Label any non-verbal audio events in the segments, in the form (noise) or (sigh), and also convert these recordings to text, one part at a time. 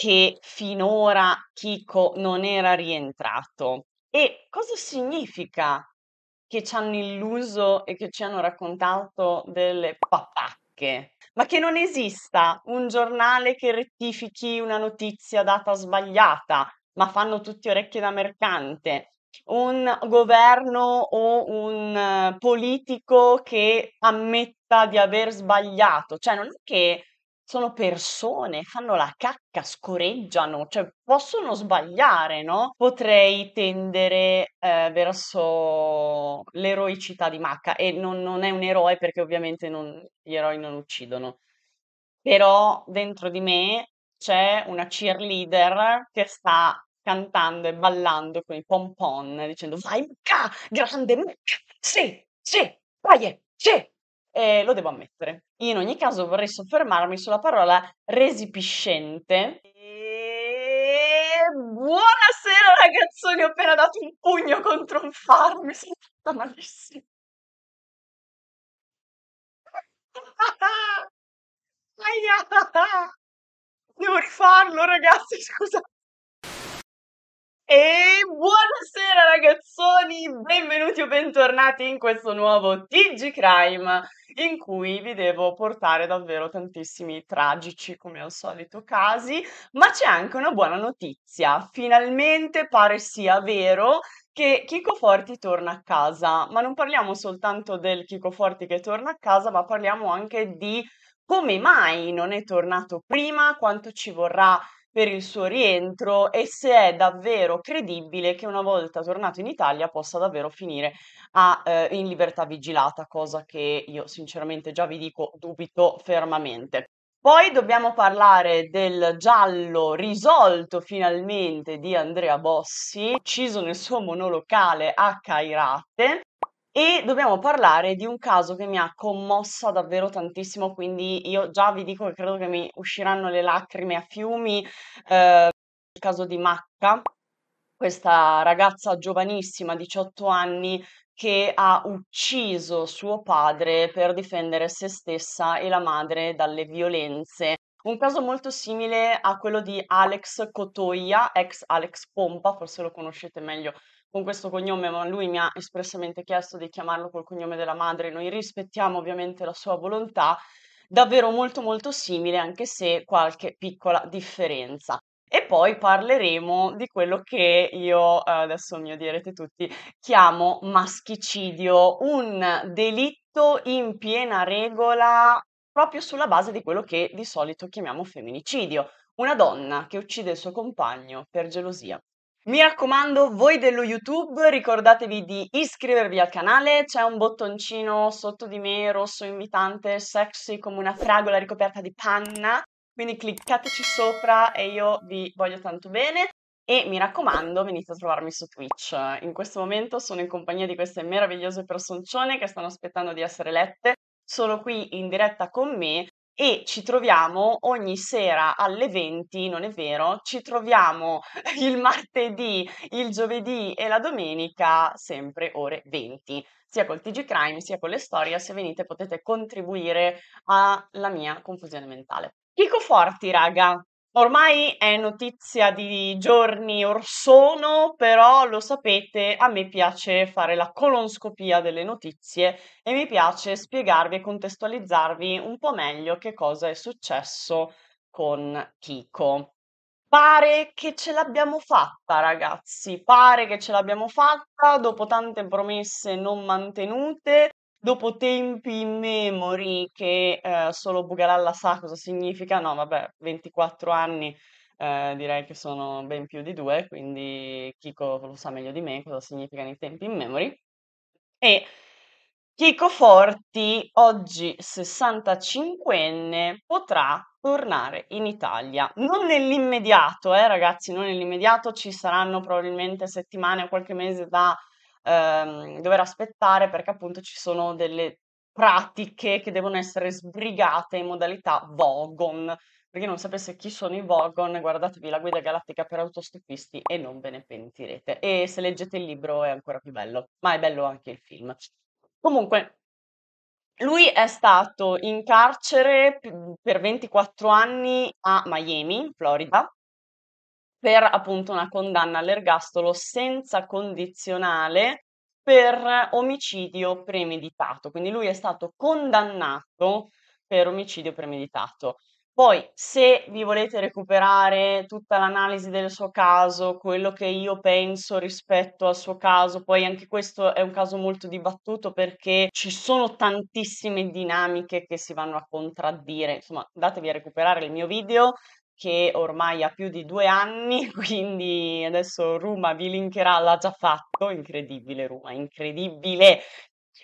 che finora Chico non era rientrato. E cosa significa che ci hanno illuso e che ci hanno raccontato delle patacche? Ma che non esista un giornale che rettifichi una notizia data sbagliata, ma fanno tutti orecchie da mercante, un governo o un eh, politico che ammetta di aver sbagliato, cioè non è che sono persone, fanno la cacca, scoreggiano, cioè possono sbagliare, no? Potrei tendere eh, verso l'eroicità di Macca e non, non, è un eroe perché ovviamente non, gli eroi non uccidono. Però dentro di me c'è una cheerleader che sta cantando e ballando con i pompon dicendo vai Macca, grande Macca, sì, sì, vai, sì, eh, lo devo ammettere. In ogni caso vorrei soffermarmi sulla parola resipiscente. E... Buonasera ragazzoni, ho appena dato un pugno contro un faro, mi sono fatta malissimo. (laughs) Devo rifarlo ragazzi, scusate. E buonasera ragazzoni, benvenuti o bentornati in questo nuovo TG Crime in cui vi devo portare davvero tantissimi tragici, come al solito, casi, ma c'è anche una buona notizia. Finalmente pare sia vero che Chico Forti torna a casa, ma non parliamo soltanto del Chico Forti che torna a casa, ma parliamo anche di come mai non è tornato prima, quanto ci vorrà per il suo rientro e se è davvero credibile che una volta tornato in Italia possa davvero finire a, eh, in libertà vigilata, cosa che io sinceramente già vi dico dubito fermamente. Poi dobbiamo parlare del giallo risolto finalmente di Andrea Bossi, ucciso nel suo monolocale a Cairate. E dobbiamo parlare di un caso che mi ha commossa davvero tantissimo, quindi io già vi dico che credo che mi usciranno le lacrime a fiumi, ehm, il caso di Macca, questa ragazza giovanissima, 18 anni, che ha ucciso suo padre per difendere se stessa e la madre dalle violenze. Un caso molto simile a quello di Alex Cotoia, ex Alex Pompa, forse lo conoscete meglio con questo cognome, ma lui mi ha espressamente chiesto di chiamarlo col cognome della madre. Noi rispettiamo ovviamente la sua volontà, davvero molto molto simile, anche se qualche piccola differenza. E poi parleremo di quello che io, eh, adesso mi direte tutti, chiamo maschicidio, un delitto in piena regola proprio sulla base di quello che di solito chiamiamo femminicidio, una donna che uccide il suo compagno per gelosia mi raccomando, voi dello YouTube ricordatevi di iscrivervi al canale, c'è un bottoncino sotto di me rosso invitante, sexy come una fragola ricoperta di panna, quindi cliccateci sopra e io vi voglio tanto bene e mi raccomando venite a trovarmi su Twitch. In questo momento sono in compagnia di queste meravigliose personcione che stanno aspettando di essere lette, sono qui in diretta con me e ci troviamo ogni sera alle 20, non è vero? Ci troviamo (laughs) il martedì, il giovedì e la domenica sempre ore 20, sia col TG Crime sia con le storie, se venite potete contribuire alla mia confusione mentale. Chico Forti, raga, Ormai è notizia di giorni or sono, però lo sapete, a me piace fare la colonscopia delle notizie e mi piace spiegarvi e contestualizzarvi un po' meglio che cosa è successo con Kiko. Pare che ce l'abbiamo fatta, ragazzi, pare che ce l'abbiamo fatta dopo tante promesse non mantenute, dopo tempi in immemori che eh, solo Bugalalla sa cosa significa, no vabbè, 24 anni eh, direi che sono ben più di due, quindi Chico lo sa meglio di me cosa significano i tempi in immemori. E Chico Forti, oggi 65enne, potrà tornare in Italia. Non nell'immediato, eh, ragazzi, non nell'immediato, ci saranno probabilmente settimane o qualche mese da ehm, dover aspettare perché appunto ci sono delle pratiche che devono essere sbrigate in modalità Vogon. Per chi non sapesse chi sono i Vogon, guardatevi la guida galattica per autostopisti e non ve ne pentirete. E se leggete il libro è ancora più bello, ma è bello anche il film. Comunque, lui è stato in carcere per 24 anni a Miami, Florida, per appunto una condanna all'ergastolo senza condizionale per omicidio premeditato. Quindi lui è stato condannato per omicidio premeditato. Poi, se vi volete recuperare tutta l'analisi del suo caso, quello che io penso rispetto al suo caso, poi anche questo è un caso molto dibattuto perché ci sono tantissime dinamiche che si vanno a contraddire. Insomma, datevi a recuperare il mio video che ormai ha più di due anni, (laughs) quindi adesso Ruma vi linkerà, l'ha già fatto, incredibile Ruma, incredibile,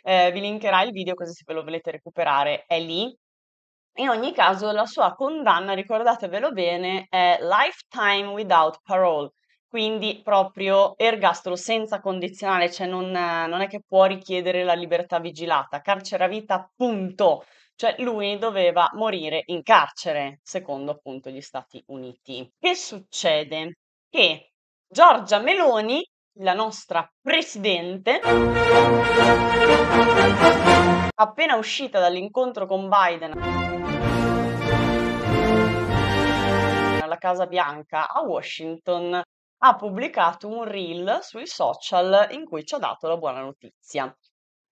eh, vi linkerà il video così se ve lo volete recuperare è lì. In ogni caso la sua condanna, ricordatevelo bene, è lifetime without parole, quindi proprio ergastolo senza condizionale, cioè non, non è che può richiedere la libertà vigilata, carcere a vita, punto. Cioè lui doveva morire in carcere, secondo appunto gli Stati Uniti. Che succede? Che Giorgia Meloni, la nostra presidente, appena uscita dall'incontro con Biden alla Casa Bianca a Washington, ha pubblicato un reel sui social in cui ci ha dato la buona notizia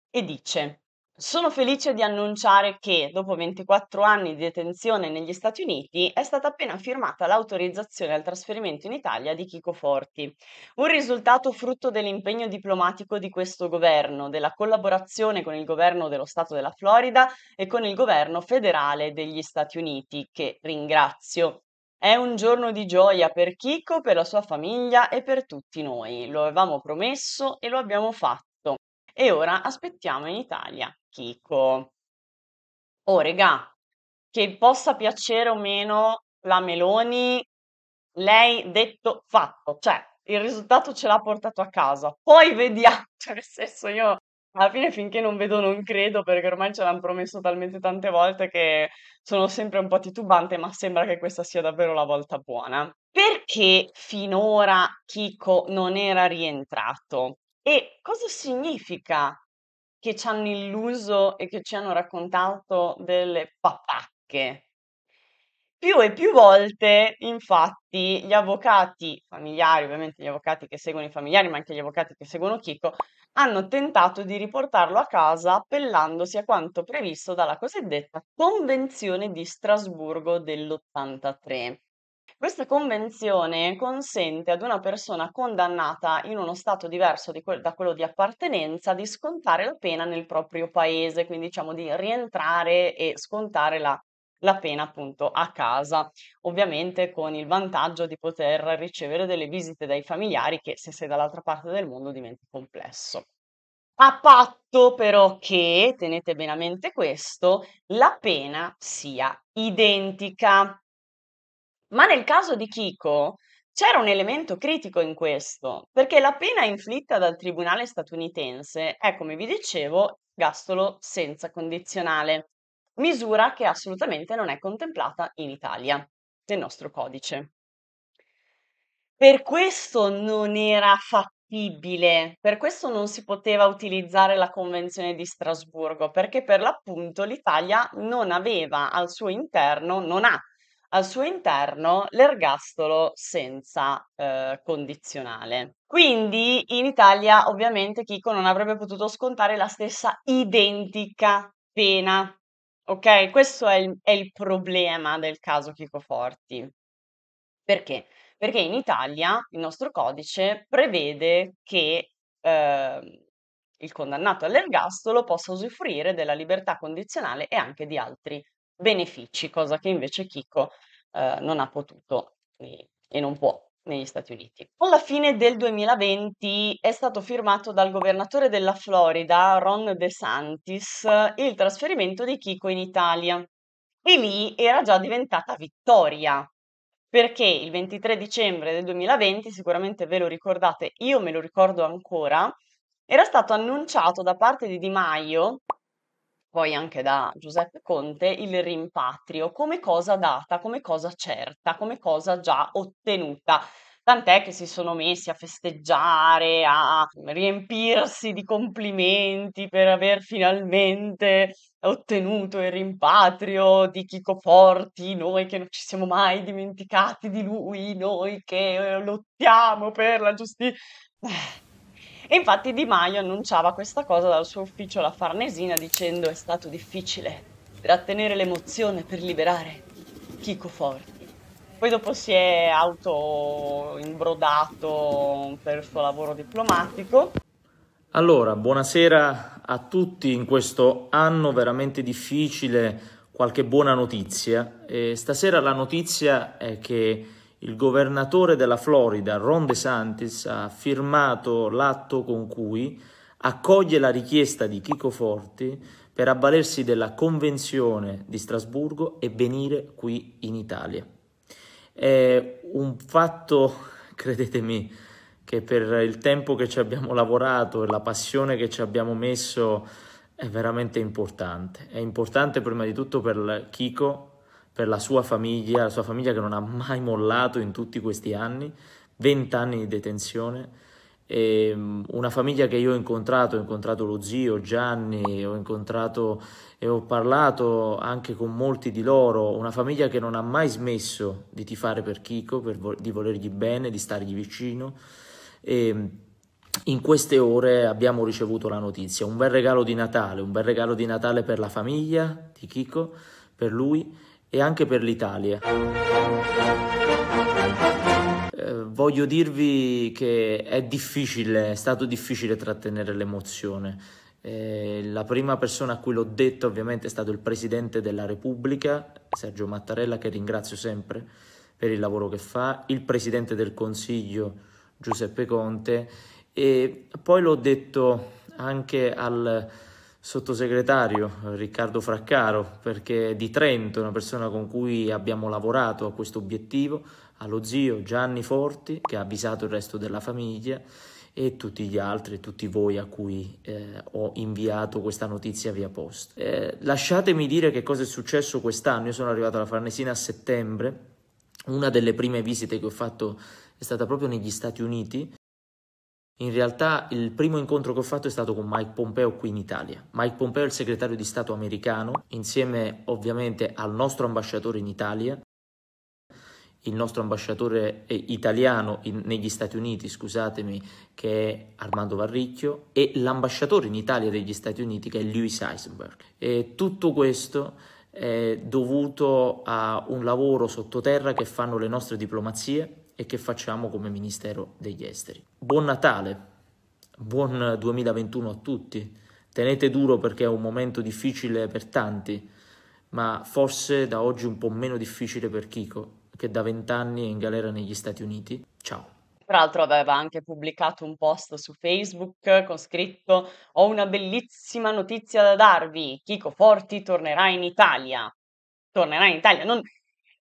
e dice sono felice di annunciare che, dopo 24 anni di detenzione negli Stati Uniti, è stata appena firmata l'autorizzazione al trasferimento in Italia di Chico Forti. Un risultato frutto dell'impegno diplomatico di questo governo, della collaborazione con il governo dello Stato della Florida e con il governo federale degli Stati Uniti, che ringrazio. È un giorno di gioia per Chico, per la sua famiglia e per tutti noi. Lo avevamo promesso e lo abbiamo fatto. E ora aspettiamo in Italia Kiko. Oh, regà, che possa piacere o meno la Meloni, lei detto fatto, cioè il risultato ce l'ha portato a casa. Poi vediamo, (laughs) cioè nel senso io alla fine finché non vedo non credo perché ormai ce l'hanno promesso talmente tante volte che sono sempre un po' titubante, ma sembra che questa sia davvero la volta buona. Perché finora Kiko non era rientrato? E cosa significa che ci hanno illuso e che ci hanno raccontato delle patacche? Più e più volte, infatti, gli avvocati familiari, ovviamente gli avvocati che seguono i familiari, ma anche gli avvocati che seguono Chico, hanno tentato di riportarlo a casa appellandosi a quanto previsto dalla cosiddetta Convenzione di Strasburgo dell'83. Questa convenzione consente ad una persona condannata in uno stato diverso di quel- da quello di appartenenza di scontare la pena nel proprio paese, quindi diciamo di rientrare e scontare la, la pena appunto a casa, ovviamente con il vantaggio di poter ricevere delle visite dai familiari che se sei dall'altra parte del mondo diventa complesso. A patto però che, tenete bene a mente questo, la pena sia identica. Ma nel caso di Chico c'era un elemento critico in questo, perché la pena inflitta dal tribunale statunitense è, come vi dicevo, gastolo senza condizionale, misura che assolutamente non è contemplata in Italia, nel nostro codice. Per questo non era fattibile, per questo non si poteva utilizzare la Convenzione di Strasburgo, perché per l'appunto l'Italia non aveva al suo interno, non ha al suo interno l'ergastolo senza eh, condizionale. Quindi in Italia ovviamente Chico non avrebbe potuto scontare la stessa identica pena. Ok? Questo è il, è il problema del caso Chico Forti. Perché? Perché in Italia il nostro codice prevede che eh, il condannato all'ergastolo possa usufruire della libertà condizionale e anche di altri benefici, cosa che invece Chico eh, non ha potuto e, e non può negli Stati Uniti. Con la fine del 2020 è stato firmato dal governatore della Florida, Ron DeSantis, il trasferimento di Chico in Italia. E lì era già diventata vittoria, perché il 23 dicembre del 2020, sicuramente ve lo ricordate, io me lo ricordo ancora, era stato annunciato da parte di Di Maio poi anche da Giuseppe Conte, il rimpatrio come cosa data, come cosa certa, come cosa già ottenuta. Tant'è che si sono messi a festeggiare, a riempirsi di complimenti per aver finalmente ottenuto il rimpatrio di Chico Forti, noi che non ci siamo mai dimenticati di lui, noi che eh, lottiamo per la giustizia. E infatti Di Maio annunciava questa cosa dal suo ufficio alla Farnesina dicendo è stato difficile trattenere l'emozione per liberare Chico Forti. Poi dopo si è autoimbrodato per il suo lavoro diplomatico. Allora, buonasera a tutti in questo anno veramente difficile, qualche buona notizia. E stasera la notizia è che il governatore della Florida, Ron DeSantis, ha firmato l'atto con cui accoglie la richiesta di Chico Forti per avvalersi della Convenzione di Strasburgo e venire qui in Italia. È un fatto, (laughs) credetemi, che per il tempo che ci abbiamo lavorato e la passione che ci abbiamo messo è veramente importante. È importante prima di tutto per Chico per la sua famiglia, la sua famiglia che non ha mai mollato in tutti questi anni, 20 anni di detenzione, ehm, una famiglia che io ho incontrato, ho incontrato lo zio Gianni, ho incontrato e ho parlato anche con molti di loro, una famiglia che non ha mai smesso di tifare per Chico, per, di volergli bene, di stargli vicino. E ehm, in queste ore abbiamo ricevuto la notizia, un bel regalo di Natale, un bel regalo di Natale per la famiglia di Chico, per lui e anche per l'Italia. Eh, voglio dirvi che è difficile, è stato difficile trattenere l'emozione. Eh, la prima persona a cui l'ho detto ovviamente è stato il Presidente della Repubblica, Sergio Mattarella, che ringrazio sempre per il lavoro che fa, il Presidente del Consiglio, Giuseppe Conte, e poi l'ho detto anche al sottosegretario Riccardo Fraccaro, perché è di Trento, una persona con cui abbiamo lavorato a questo obiettivo, allo zio Gianni Forti, che ha avvisato il resto della famiglia, e tutti gli altri, tutti voi a cui eh, ho inviato questa notizia via post. Eh, lasciatemi dire che cosa è successo quest'anno. Io sono arrivato alla Farnesina a settembre, una delle prime visite che ho fatto è stata proprio negli Stati Uniti in realtà il primo incontro che ho fatto è stato con Mike Pompeo qui in Italia. Mike Pompeo è il segretario di Stato americano, insieme ovviamente al nostro ambasciatore in Italia, il nostro ambasciatore italiano in, negli Stati Uniti, scusatemi, che è Armando Varricchio, e l'ambasciatore in Italia degli Stati Uniti che è Lewis Eisenberg. E tutto questo è dovuto a un lavoro sottoterra che fanno le nostre diplomazie e che facciamo come Ministero degli Esteri. Buon Natale, buon 2021 a tutti. Tenete duro perché è un momento difficile per tanti, ma forse da oggi un po' meno difficile per Chico, che da vent'anni è in galera negli Stati Uniti. Ciao. Tra l'altro aveva anche pubblicato un post su Facebook con scritto Ho una bellissima notizia da darvi, Chico Forti tornerà in Italia. Tornerà in Italia, non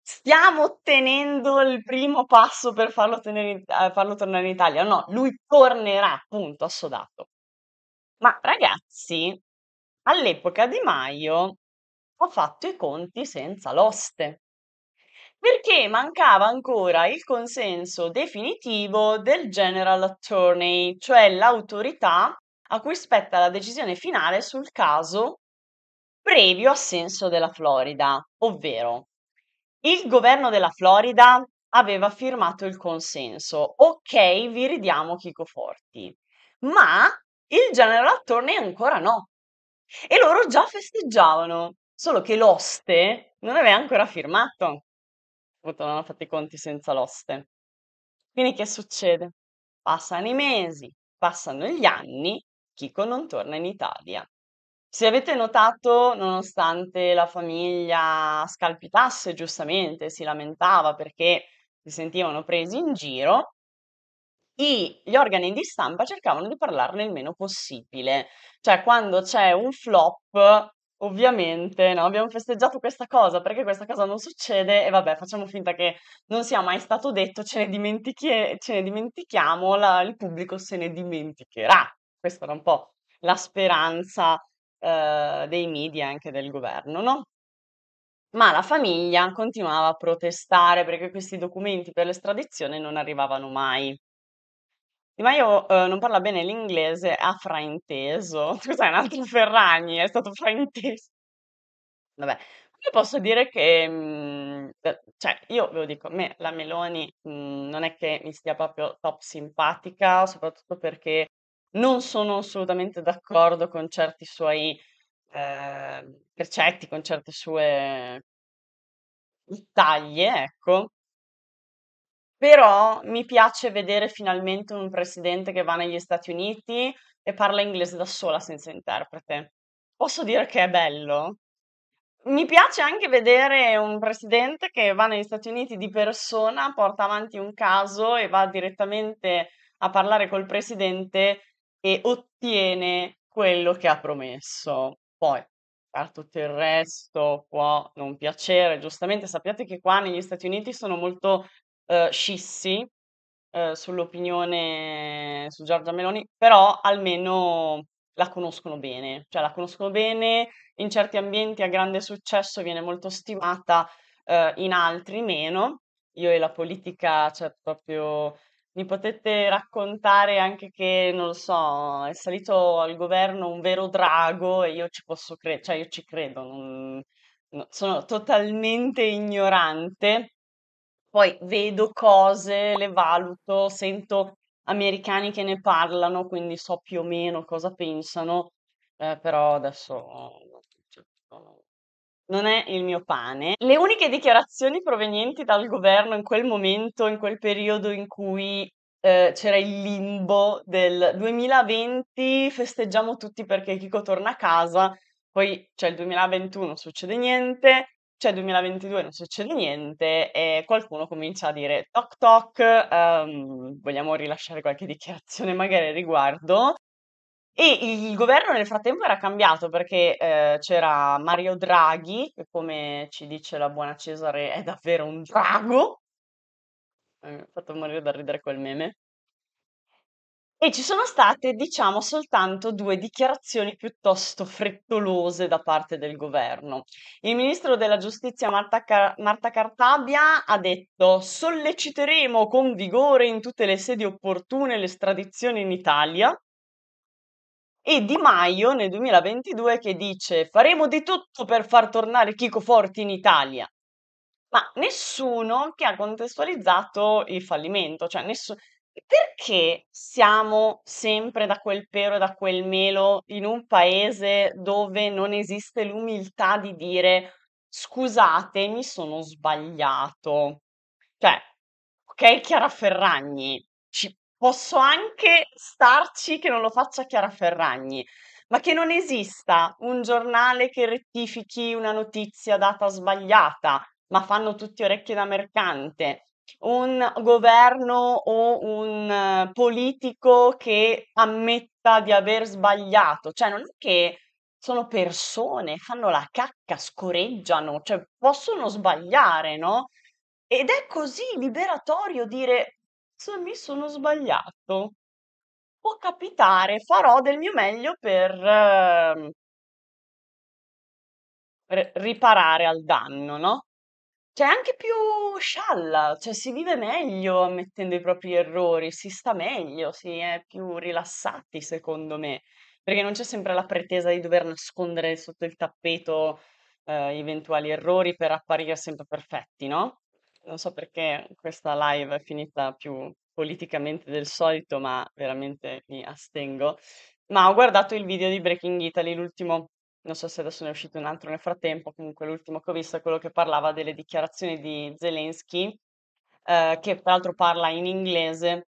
stiamo ottenendo il primo passo per farlo, tenere, eh, farlo tornare in Italia. No, lui tornerà, punto, assodato. Ma ragazzi, all'epoca di Maio ho fatto i conti senza l'oste, perché mancava ancora il consenso definitivo del General Attorney, cioè l'autorità a cui spetta la decisione finale sul caso previo assenso della Florida, ovvero il governo della Florida aveva firmato il consenso, ok, vi ridiamo Chico Forti, ma il General Attorney ancora no. E loro già festeggiavano, solo che l'oste non aveva ancora firmato. non hanno fatto i conti senza l'oste. Quindi che succede? Passano i mesi, passano gli anni, Chico non torna in Italia. Se avete notato, nonostante la famiglia scalpitasse, giustamente si lamentava perché si sentivano presi in giro, i, gli organi di stampa cercavano di parlarne il meno possibile. Cioè, quando c'è un flop, ovviamente, no? abbiamo festeggiato questa cosa perché questa cosa non succede e vabbè, facciamo finta che non sia mai stato detto, ce ne, dimentichi- ce ne dimentichiamo, la, il pubblico se ne dimenticherà. Questa era un po' la speranza eh, dei media e anche del governo, no? Ma la famiglia continuava a protestare perché questi documenti per l'estradizione non arrivavano mai. Di Maio eh, non parla bene l'inglese, ha frainteso. (laughs) Scusa, un altro Ferragni, è stato frainteso. Vabbè, io posso dire che, mh, mm, eh, cioè, io ve lo dico, a me, la Meloni mh, mm, non è che mi stia proprio top simpatica, soprattutto perché non sono assolutamente d'accordo con certi suoi eh, precetti, con certe sue taglie, ecco. Però mi piace vedere finalmente un presidente che va negli Stati Uniti e parla inglese da sola senza interprete. Posso dire che è bello? Mi piace anche vedere un presidente che va negli Stati Uniti di persona, porta avanti un caso e va direttamente a parlare col presidente e ottiene quello che ha promesso. Poi, per tutto il resto può non piacere, giustamente sappiate che qua negli Stati Uniti sono molto eh, scissi eh, sull'opinione su Giorgia Meloni, però almeno la conoscono bene, cioè la conoscono bene, in certi ambienti ha grande successo, viene molto stimata, eh, in altri meno. Io e la politica, cioè proprio mi potete raccontare anche che, non lo so, è salito al governo un vero drago e io ci posso credere, cioè io ci credo, non- no, sono totalmente ignorante. Poi vedo cose, le valuto, sento americani che ne parlano, quindi so più o meno cosa pensano, eh, però adesso... Cioè, no, non è il mio pane. Le uniche dichiarazioni provenienti dal governo in quel momento, in quel periodo in cui eh, c'era il limbo del 2020, festeggiamo tutti perché Kiko torna a casa, poi c'è il 2021, non succede niente, c'è il 2022, non succede niente e qualcuno comincia a dire toc toc, um, vogliamo rilasciare qualche dichiarazione magari al riguardo. E il governo nel frattempo era cambiato perché eh, c'era Mario Draghi, che come ci dice la buona Cesare è davvero un drago. Eh, mi ha fatto morire da ridere quel meme. E ci sono state, diciamo, soltanto due dichiarazioni piuttosto frettolose da parte del governo. Il ministro della giustizia Marta, Car- Marta, Cartabia ha detto solleciteremo con vigore in tutte le sedi opportune l'estradizione in Italia e Di Maio nel 2022 che dice faremo di tutto per far tornare Chico Forti in Italia. Ma nessuno che ha contestualizzato il fallimento, cioè nessuno... Perché siamo sempre da quel pero e da quel melo in un paese dove non esiste l'umiltà di dire scusate, mi sono sbagliato? Cioè, ok, Chiara Ferragni, ci Posso anche starci che non lo faccia Chiara Ferragni, ma che non esista un giornale che rettifichi una notizia data sbagliata, ma fanno tutti orecchie da mercante. Un governo o un eh, politico che ammetta di aver sbagliato, cioè non è che sono persone, fanno la cacca, scoreggiano, cioè possono sbagliare, no? Ed è così liberatorio dire "Ops, mi sono sbagliato. Può capitare, farò del mio meglio per" ehm, "re riparare al danno", no, cioè anche più scialla, cioè si vive meglio ammettendo i propri errori, si sta meglio, si è più rilassati secondo me, perché non c'è sempre la pretesa di dover nascondere sotto il tappeto, ehm, eventuali errori per apparire sempre perfetti, no? non so perché questa live è finita più politicamente del solito, ma veramente mi astengo. Ma ho guardato il video di Breaking Italy, l'ultimo, non so se adesso ne è uscito un altro nel frattempo, comunque l'ultimo che ho visto è quello che parlava delle dichiarazioni di Zelensky, eh, che tra l'altro parla in inglese,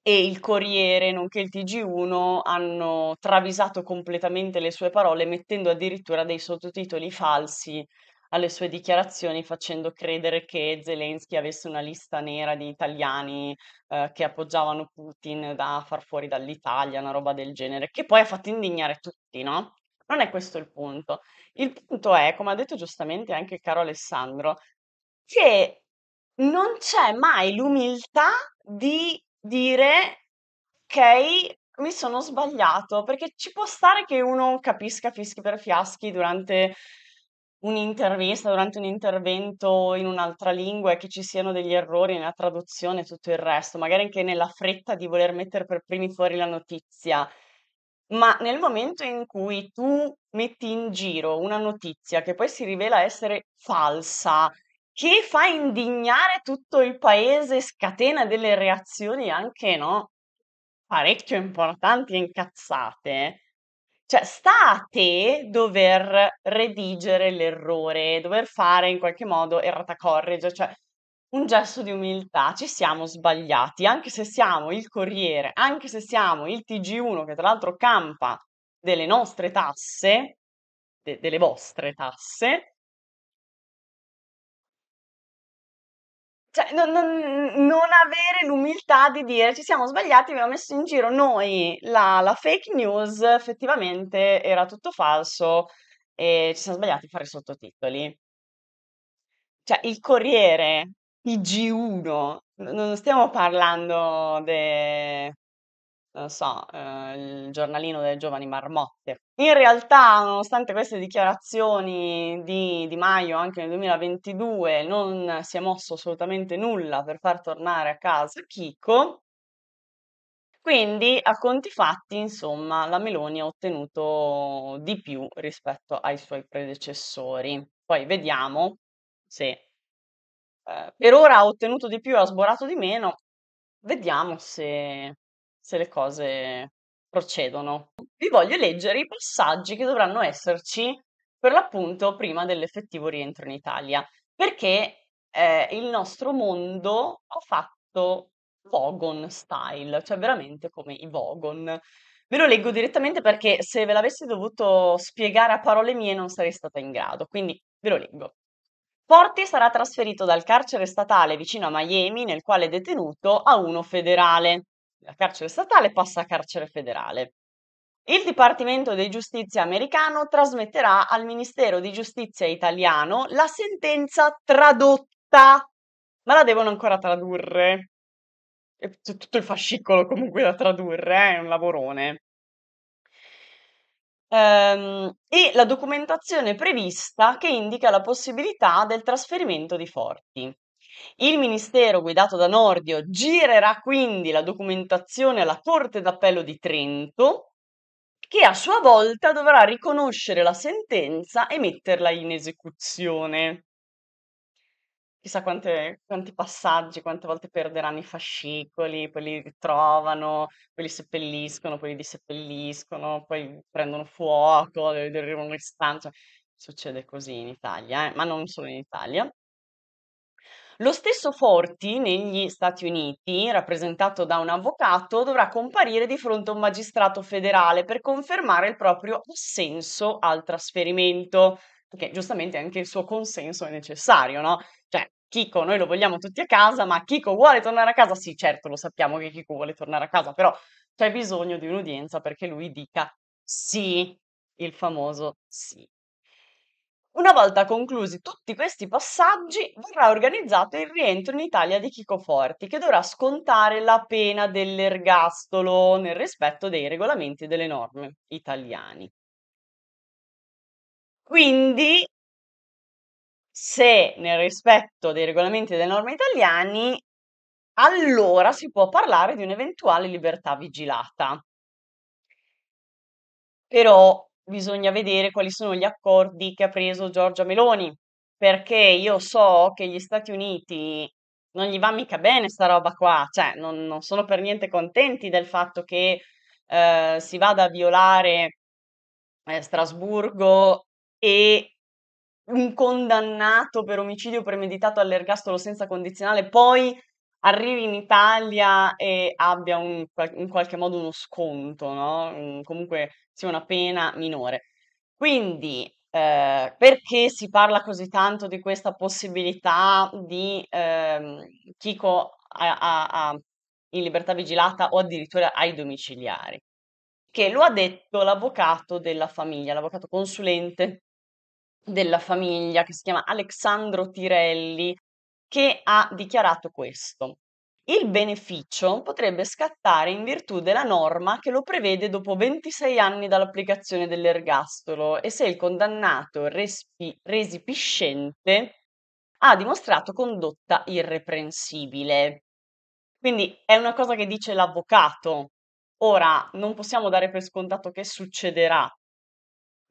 e il Corriere, nonché il TG1, hanno travisato completamente le sue parole, mettendo addirittura dei sottotitoli falsi alle sue dichiarazioni facendo credere che Zelensky avesse una lista nera di italiani eh, che appoggiavano Putin da far fuori dall'Italia, una roba del genere, che poi ha fatto indignare tutti, no? Non è questo il punto. Il punto è, come ha detto giustamente anche il caro Alessandro, che non c'è mai l'umiltà di dire ok, mi sono sbagliato, perché ci può stare che uno capisca fischi per fiaschi durante un'intervista, durante un intervento in un'altra lingua e che ci siano degli errori nella traduzione e tutto il resto, magari anche nella fretta di voler mettere per primi fuori la notizia. Ma nel momento in cui tu metti in giro una notizia che poi si rivela essere falsa, che fa indignare tutto il paese, scatena delle reazioni anche no, parecchio importanti e incazzate, cioè, sta a te dover redigere l'errore, dover fare in qualche modo errata corrige, cioè un gesto di umiltà, ci siamo sbagliati, anche se siamo il Corriere, anche se siamo il TG1 che tra l'altro campa delle nostre tasse, de- delle vostre tasse, Cioè, non, non, non, avere l'umiltà di dire ci siamo sbagliati, abbiamo messo in giro noi la, la fake news, effettivamente era tutto falso e ci siamo sbagliati a fare i sottotitoli. Cioè, il Corriere, il G1, non stiamo parlando de non so, eh, il giornalino delle giovani marmotte. In realtà, nonostante queste dichiarazioni di Di Maio anche nel 2022, non si è mosso assolutamente nulla per far tornare a casa Chico. Quindi, a conti fatti, insomma, la Meloni ha ottenuto di più rispetto ai suoi predecessori. Poi vediamo se eh, per ora ha ottenuto di più e ha sborato di meno. Vediamo se se le cose procedono. Vi voglio leggere i passaggi che dovranno esserci per l'appunto prima dell'effettivo rientro in Italia, perché eh, il nostro mondo ha fatto Vogon style, cioè veramente come i Vogon. Ve lo leggo direttamente perché se ve l'avessi dovuto spiegare a parole mie non sarei stata in grado, quindi ve lo leggo. Porti sarà trasferito dal carcere statale vicino a Miami, nel quale è detenuto, a uno federale da carcere statale passa a carcere federale. Il Dipartimento di Giustizia americano trasmetterà al Ministero di Giustizia italiano la sentenza tradotta, ma la devono ancora tradurre. C'è tutto il fascicolo comunque da tradurre, eh? è un lavorone. Ehm, e la documentazione prevista che indica la possibilità del trasferimento di forti. Il ministero guidato da Nordio girerà quindi la documentazione alla Corte d'Appello di Trento, che a sua volta dovrà riconoscere la sentenza e metterla in esecuzione. Chissà quante, quanti passaggi, quante volte perderanno i fascicoli, poi li ritrovano, poi li seppelliscono, poi li diseppelliscono, poi prendono fuoco, derivano in stanza. Succede così in Italia, eh? ma non solo in Italia. Lo stesso Forti negli Stati Uniti, rappresentato da un avvocato, dovrà comparire di fronte a un magistrato federale per confermare il proprio assenso al trasferimento, perché giustamente anche il suo consenso è necessario, no? Cioè, Kiko, noi lo vogliamo tutti a casa, ma Kiko vuole tornare a casa? Sì, certo, lo sappiamo che Kiko vuole tornare a casa, però c'è bisogno di un'udienza perché lui dica sì, il famoso sì. Una volta conclusi tutti questi passaggi, verrà organizzato il rientro in Italia di Chico Forti, che dovrà scontare la pena dell'ergastolo nel rispetto dei regolamenti e delle norme italiani. Quindi, se nel rispetto dei regolamenti e delle norme italiani, allora si può parlare di un'eventuale libertà vigilata. Però bisogna vedere quali sono gli accordi che ha preso Giorgia Meloni, perché io so che gli Stati Uniti non gli va mica bene sta roba qua, cioè non, non sono per niente contenti del fatto che eh, si vada a violare eh, Strasburgo e un condannato per omicidio premeditato all'ergastolo senza condizionale poi arrivi in Italia e abbia un in qualche modo uno sconto, no, mm, comunque sia una pena minore. Quindi, ehm, perché si parla così tanto di questa possibilità di, ehm, Chico a a a in libertà vigilata o addirittura ai domiciliari? Che lo ha detto l'avvocato della famiglia, l'avvocato consulente della famiglia che si chiama Alessandro Tirelli, che ha dichiarato questo. Il beneficio potrebbe scattare in virtù della norma che lo prevede dopo 26 anni dall'applicazione dell'ergastolo e se il condannato respi- resipiscente ha dimostrato condotta irreprensibile. Quindi è una cosa che dice l'avvocato. Ora non possiamo dare per scontato che succederà.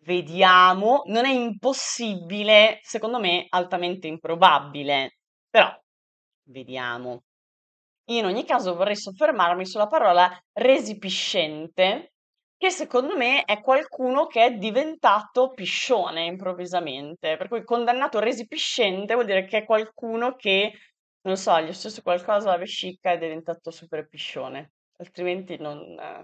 Vediamo, non è impossibile, secondo me altamente improbabile, però vediamo. In ogni caso vorrei soffermarmi sulla parola resipiscente, che secondo me è qualcuno che è diventato piscione improvvisamente. Per cui condannato resipiscente vuol dire che è qualcuno che, non so, gli è successo qualcosa alla vescica è diventato super piscione. Altrimenti non, eh,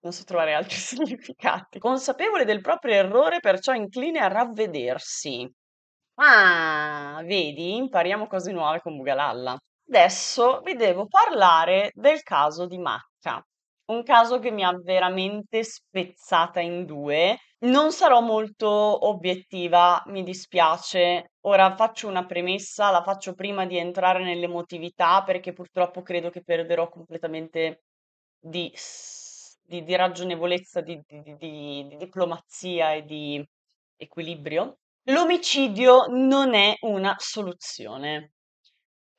non so trovare altri (laughs) significati. Consapevole del proprio errore, perciò incline a ravvedersi. Ah, vedi, impariamo cose nuove con Bugalalla. Adesso vi devo parlare del caso di Macca, un caso che mi ha veramente spezzata in due. Non sarò molto obiettiva, mi dispiace. Ora faccio una premessa, la faccio prima di entrare nell'emotività perché purtroppo credo che perderò completamente di, di- di ragionevolezza, di, di- di- di- di diplomazia e di equilibrio. L'omicidio non è una soluzione.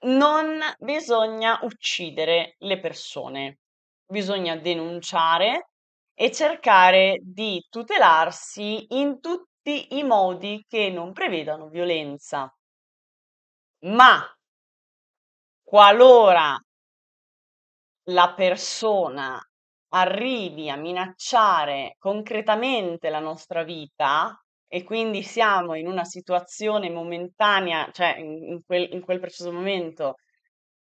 Non bisogna uccidere le persone, bisogna denunciare e cercare di tutelarsi in tutti i modi che non prevedano violenza. Ma qualora la persona arrivi a minacciare concretamente la nostra vita, e quindi siamo in una situazione momentanea, cioè in, in, quel, in quel preciso momento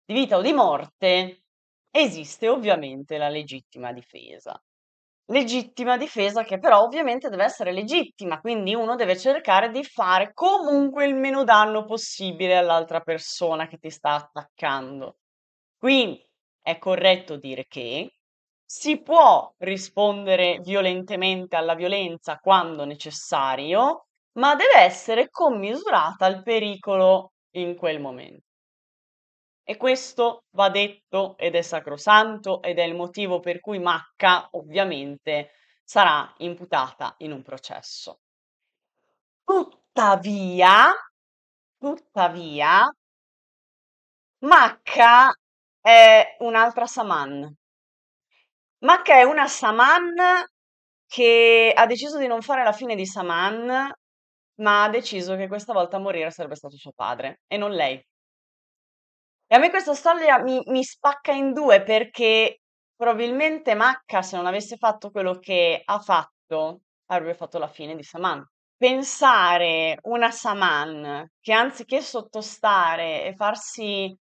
di vita o di morte, esiste ovviamente la legittima difesa. Legittima difesa che però ovviamente deve essere legittima, quindi uno deve cercare di fare comunque il meno danno possibile all'altra persona che ti sta attaccando. Quindi è corretto dire che si può rispondere violentemente alla violenza quando necessario, ma deve essere commisurata al pericolo in quel momento. E questo va detto ed è sacrosanto ed è il motivo per cui Macca ovviamente sarà imputata in un processo. Tuttavia, tuttavia, Macca è un'altra Saman, ma che è una Saman che ha deciso di non fare la fine di Saman, ma ha deciso che questa volta a morire sarebbe stato suo padre e non lei. E a me questa storia mi, mi spacca in due perché probabilmente Macca, se non avesse fatto quello che ha fatto, avrebbe fatto la fine di Saman. Pensare una Saman che anziché sottostare e farsi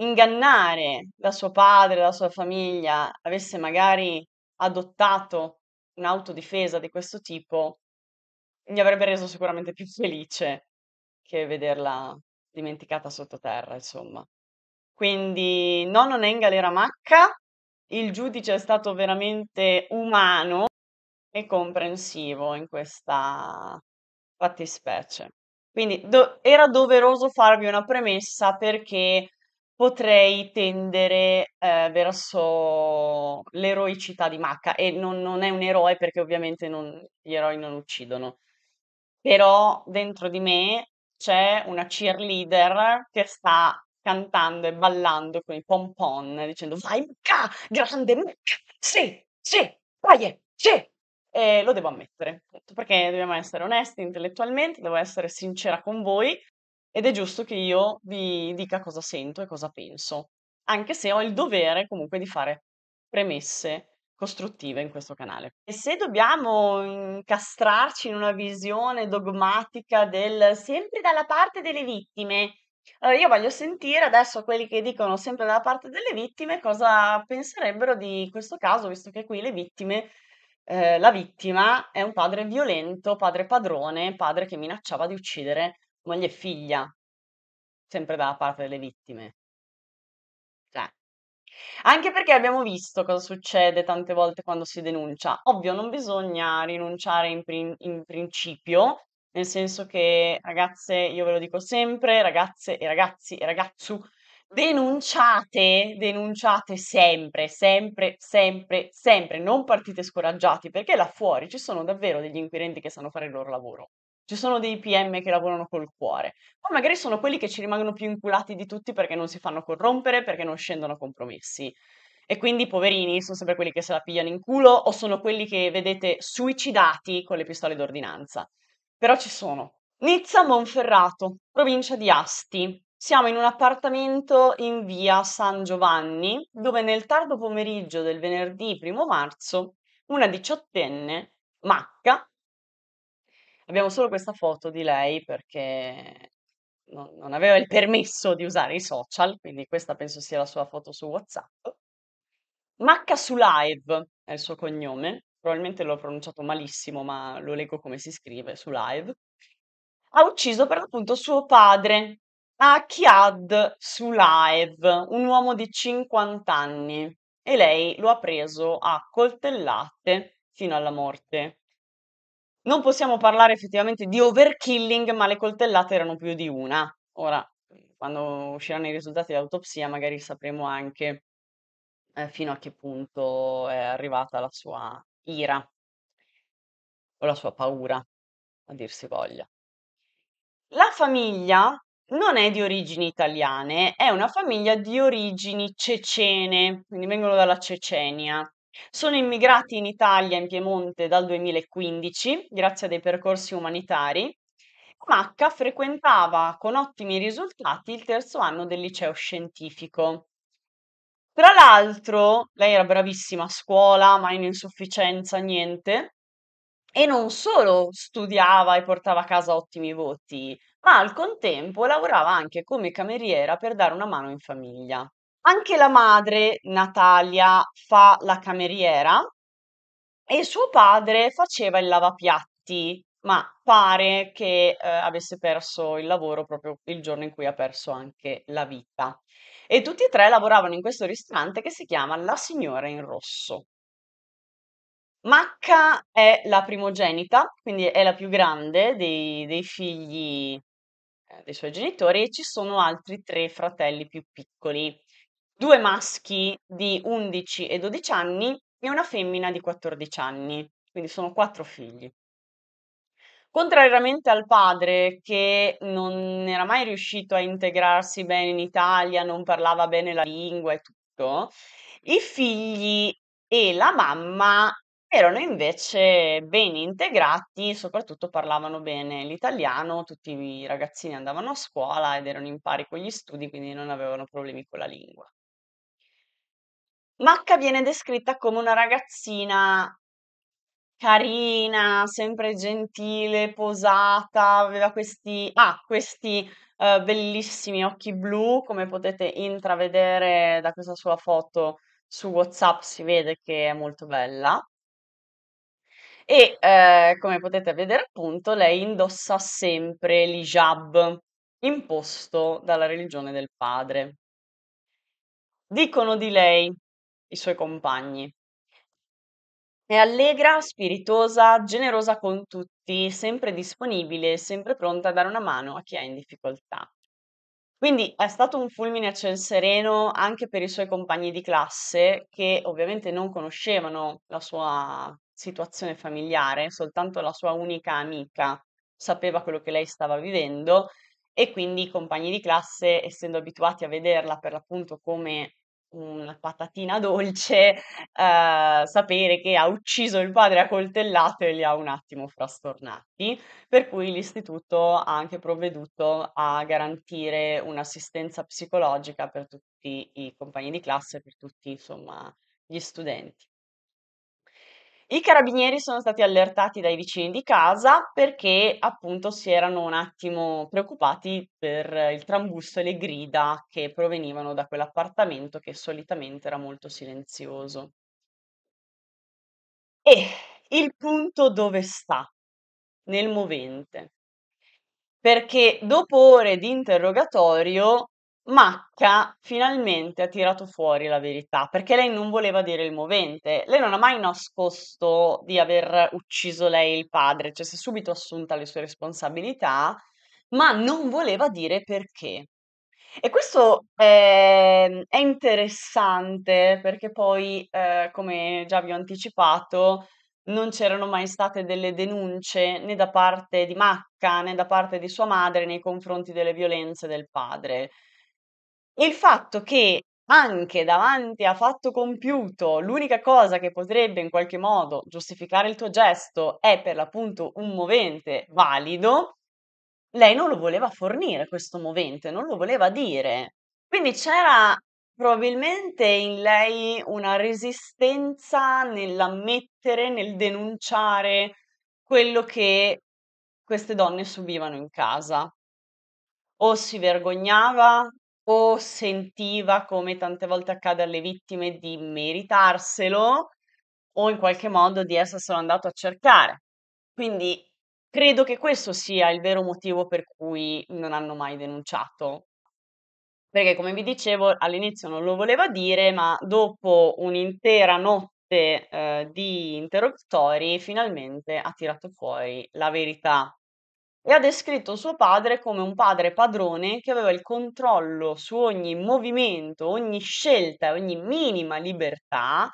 ingannare da suo padre, la sua famiglia, avesse magari adottato un'autodifesa di questo tipo, mi avrebbe reso sicuramente più felice che vederla dimenticata sottoterra, insomma. Quindi no, non è in galera macca, il giudice è stato veramente umano e comprensivo in questa fattispecie. Quindi do- era doveroso farvi una premessa perché potrei tendere, ehm, verso l'eroicità di Macca e non non è un eroe perché ovviamente non gli eroi non uccidono. Però dentro di me c'è una cheerleader che sta cantando e ballando con i pom-pom dicendo: "Vai Macca, grande Macca, sì, sì, vai, sì!" E lo devo ammettere, perché dobbiamo essere onesti intellettualmente, devo essere sincera con voi. Ed è giusto che io vi dica cosa sento e cosa penso, anche se ho il dovere comunque di fare premesse costruttive in questo canale. E se dobbiamo incastrarci in una visione dogmatica del sempre dalla parte delle vittime, allora io voglio sentire adesso quelli che dicono sempre dalla parte delle vittime cosa penserebbero di questo caso, visto che qui le vittime eh, la vittima è un padre violento, padre padrone, padre che minacciava di uccidere Moglie e figlia, sempre dalla parte delle vittime. Cioè. Anche perché abbiamo visto cosa succede tante volte quando si denuncia. Ovvio, non bisogna rinunciare in, prin- in principio, nel senso che, ragazze, io ve lo dico sempre, ragazze e ragazzi e ragazzu, denunciate, denunciate sempre, sempre, sempre, sempre, non partite scoraggiati perché là fuori ci sono davvero degli inquirenti che sanno fare il loro lavoro. Ci sono dei PM che lavorano col cuore, poi magari sono quelli che ci rimangono più inculati di tutti perché non si fanno corrompere, perché non scendono a compromessi. E quindi, poverini, sono sempre quelli che se la pigliano in culo o sono quelli che vedete suicidati con le pistole d'ordinanza. Però ci sono. Nizza Monferrato, provincia di Asti, siamo in un appartamento in via San Giovanni, dove nel tardo pomeriggio del venerdì 1 marzo una diciottenne, Macca, Abbiamo solo questa foto di lei perché non, non aveva il permesso di usare i social, quindi questa penso sia la sua foto su WhatsApp. Macca su live è il suo cognome, probabilmente l'ho pronunciato malissimo, ma lo leggo come si scrive su live. Ha ucciso per l'appunto suo padre, Akiad su live, un uomo di 50 anni, e lei lo ha preso a coltellate fino alla morte non possiamo parlare effettivamente di overkilling, ma le coltellate erano più di una. Ora, quando usciranno i risultati dell'autopsia, magari sapremo anche eh, fino a che punto è arrivata la sua ira o la sua paura, a dirsi voglia. La famiglia non è di origini italiane, è una famiglia di origini cecene, quindi vengono dalla Cecenia. Sono immigrati in Italia, in Piemonte, dal 2015, grazie a dei percorsi umanitari. Macca frequentava con ottimi risultati il terzo anno del liceo scientifico. Tra l'altro, lei era bravissima a scuola, ma in insufficienza niente. E non solo studiava e portava a casa ottimi voti, ma al contempo lavorava anche come cameriera per dare una mano in famiglia. Anche la madre, Natalia, fa la cameriera e suo padre faceva il lavapiatti, ma pare che eh, avesse perso il lavoro proprio il giorno in cui ha perso anche la vita. E tutti e tre lavoravano in questo ristorante che si chiama La Signora in Rosso. Macca è la primogenita, quindi è la più grande dei, dei figli eh, dei suoi genitori e ci sono altri tre fratelli più piccoli due maschi di 11 e 12 anni e una femmina di 14 anni, quindi sono quattro figli. Contrariamente al padre, che non era mai riuscito a integrarsi bene in Italia, non parlava bene la lingua e tutto, i figli e la mamma erano invece ben integrati, soprattutto parlavano bene l'italiano, tutti i ragazzini andavano a scuola ed erano in pari con gli studi, quindi non avevano problemi con la lingua. Macca viene descritta come una ragazzina carina, sempre gentile, posata, aveva questi, ah, questi uh, bellissimi occhi blu, come potete intravedere da questa sua foto su WhatsApp si vede che è molto bella. E eh, come potete vedere appunto, lei indossa sempre l'hijab imposto dalla religione del padre. Dicono di lei i suoi compagni. È allegra, spiritosa, generosa con tutti, sempre disponibile, sempre pronta a dare una mano a chi è in difficoltà. Quindi è stato un fulmine a ciel sereno anche per i suoi compagni di classe che ovviamente non conoscevano la sua situazione familiare, soltanto la sua unica amica sapeva quello che lei stava vivendo e quindi i compagni di classe, essendo abituati a vederla per l'appunto come una patatina dolce, eh, sapere che ha ucciso il padre a coltellate e li ha un attimo frastornati, per cui l'istituto ha anche provveduto a garantire un'assistenza psicologica per tutti i compagni di classe, per tutti insomma gli studenti. I carabinieri sono stati allertati dai vicini di casa perché appunto si erano un attimo preoccupati per il trambusto e le grida che provenivano da quell'appartamento che solitamente era molto silenzioso. E il punto dove sta? Nel movente. Perché dopo ore di interrogatorio Macca finalmente ha tirato fuori la verità perché lei non voleva dire il movente. Lei non ha mai nascosto di aver ucciso lei il padre, cioè si è subito assunta le sue responsabilità, ma non voleva dire perché. E questo è, ehm, è interessante perché poi, eh, come già vi ho anticipato, non c'erano mai state delle denunce né da parte di Macca né da parte di sua madre nei confronti delle violenze del padre il fatto che anche davanti a fatto compiuto, l'unica cosa che potrebbe in qualche modo giustificare il tuo gesto è per l'appunto un movente valido, lei non lo voleva fornire questo movente, non lo voleva dire. Quindi c'era probabilmente in lei una resistenza nell'ammettere, nel denunciare quello che queste donne subivano in casa. O si vergognava troppo sentiva, come tante volte accade alle vittime, di meritarselo o in qualche modo di esserselo andato a cercare. Quindi credo che questo sia il vero motivo per cui non hanno mai denunciato. Perché, come vi dicevo, all'inizio non lo voleva dire, ma dopo un'intera notte eh, di interrogatori, finalmente ha tirato fuori la verità e ha descritto suo padre come un padre padrone che aveva il controllo su ogni movimento, ogni scelta, ogni minima libertà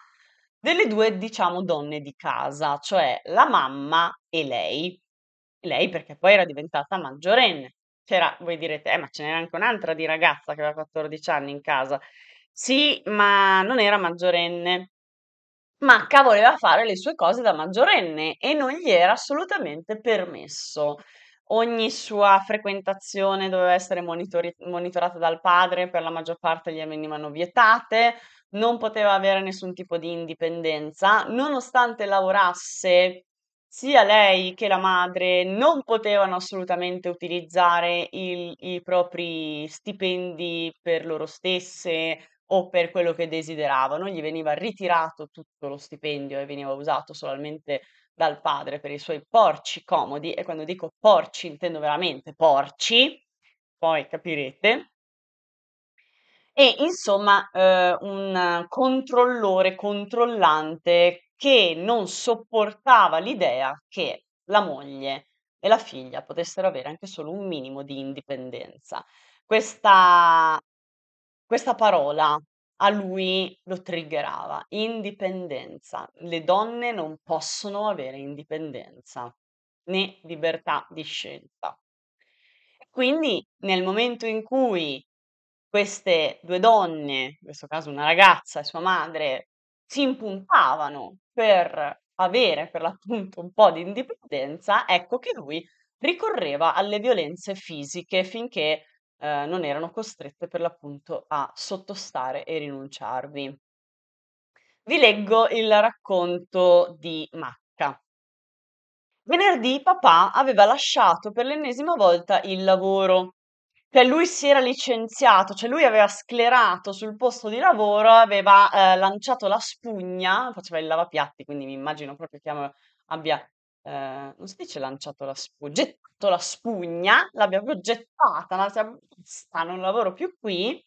delle due, diciamo, donne di casa, cioè la mamma e lei. Lei perché poi era diventata maggiorenne. C'era, voi direte, eh, ma ce n'era anche un'altra di ragazza che aveva 14 anni in casa. Sì, ma non era maggiorenne. Macca voleva fare le sue cose da maggiorenne e non gli era assolutamente permesso. Ogni sua frequentazione doveva essere monitori monitorata dal padre, per la maggior parte gli venivano vietate, non poteva avere nessun tipo di indipendenza, nonostante lavorasse sia lei che la madre non potevano assolutamente utilizzare il, i propri stipendi per loro stesse o per quello che desideravano, gli veniva ritirato tutto lo stipendio e veniva usato solamente dal padre per i suoi porci comodi, e quando dico porci intendo veramente porci, poi capirete. E insomma eh, un controllore controllante che non sopportava l'idea che la moglie e la figlia potessero avere anche solo un minimo di indipendenza. Questa, questa parola a lui lo triggerava. Indipendenza. Le donne non possono avere indipendenza né libertà di scelta. Quindi nel momento in cui queste due donne, in questo caso una ragazza e sua madre, si impuntavano per avere per l'appunto un po' di indipendenza, ecco che lui ricorreva alle violenze fisiche finché ehm, non erano costrette per l'appunto a sottostare e rinunciarvi. Vi leggo il racconto di Macca. Venerdì papà aveva lasciato per l'ennesima volta il lavoro. Cioè lui si era licenziato, cioè lui aveva sclerato sul posto di lavoro, aveva eh, lanciato la spugna, faceva il lavapiatti, quindi mi immagino proprio che abbia Ehm, non si dice lanciato la spugna, getto la spugna, l'abbia proprio gettata, l'abbia basta, non lavoro più qui,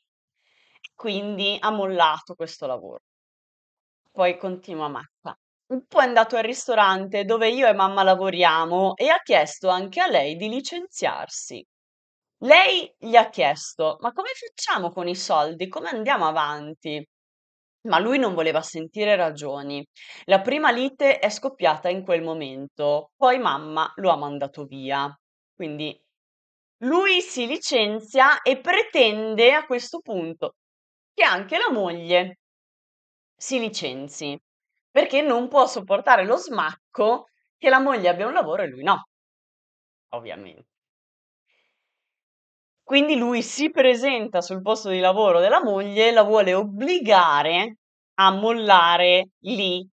quindi ha mollato questo lavoro. Poi continua Marta. Poi è andato al ristorante dove io e mamma lavoriamo e ha chiesto anche a lei di licenziarsi. Lei gli ha chiesto: Ma come facciamo con i soldi? Come andiamo avanti? Ma lui non voleva sentire ragioni. La prima lite è scoppiata in quel momento, poi mamma lo ha mandato via. Quindi lui si licenzia e pretende a questo punto che anche la moglie si licenzi, perché non può sopportare lo smacco che la moglie abbia un lavoro e lui no, ovviamente. Quindi lui si presenta sul posto di lavoro della moglie e la vuole obbligare a mollare lì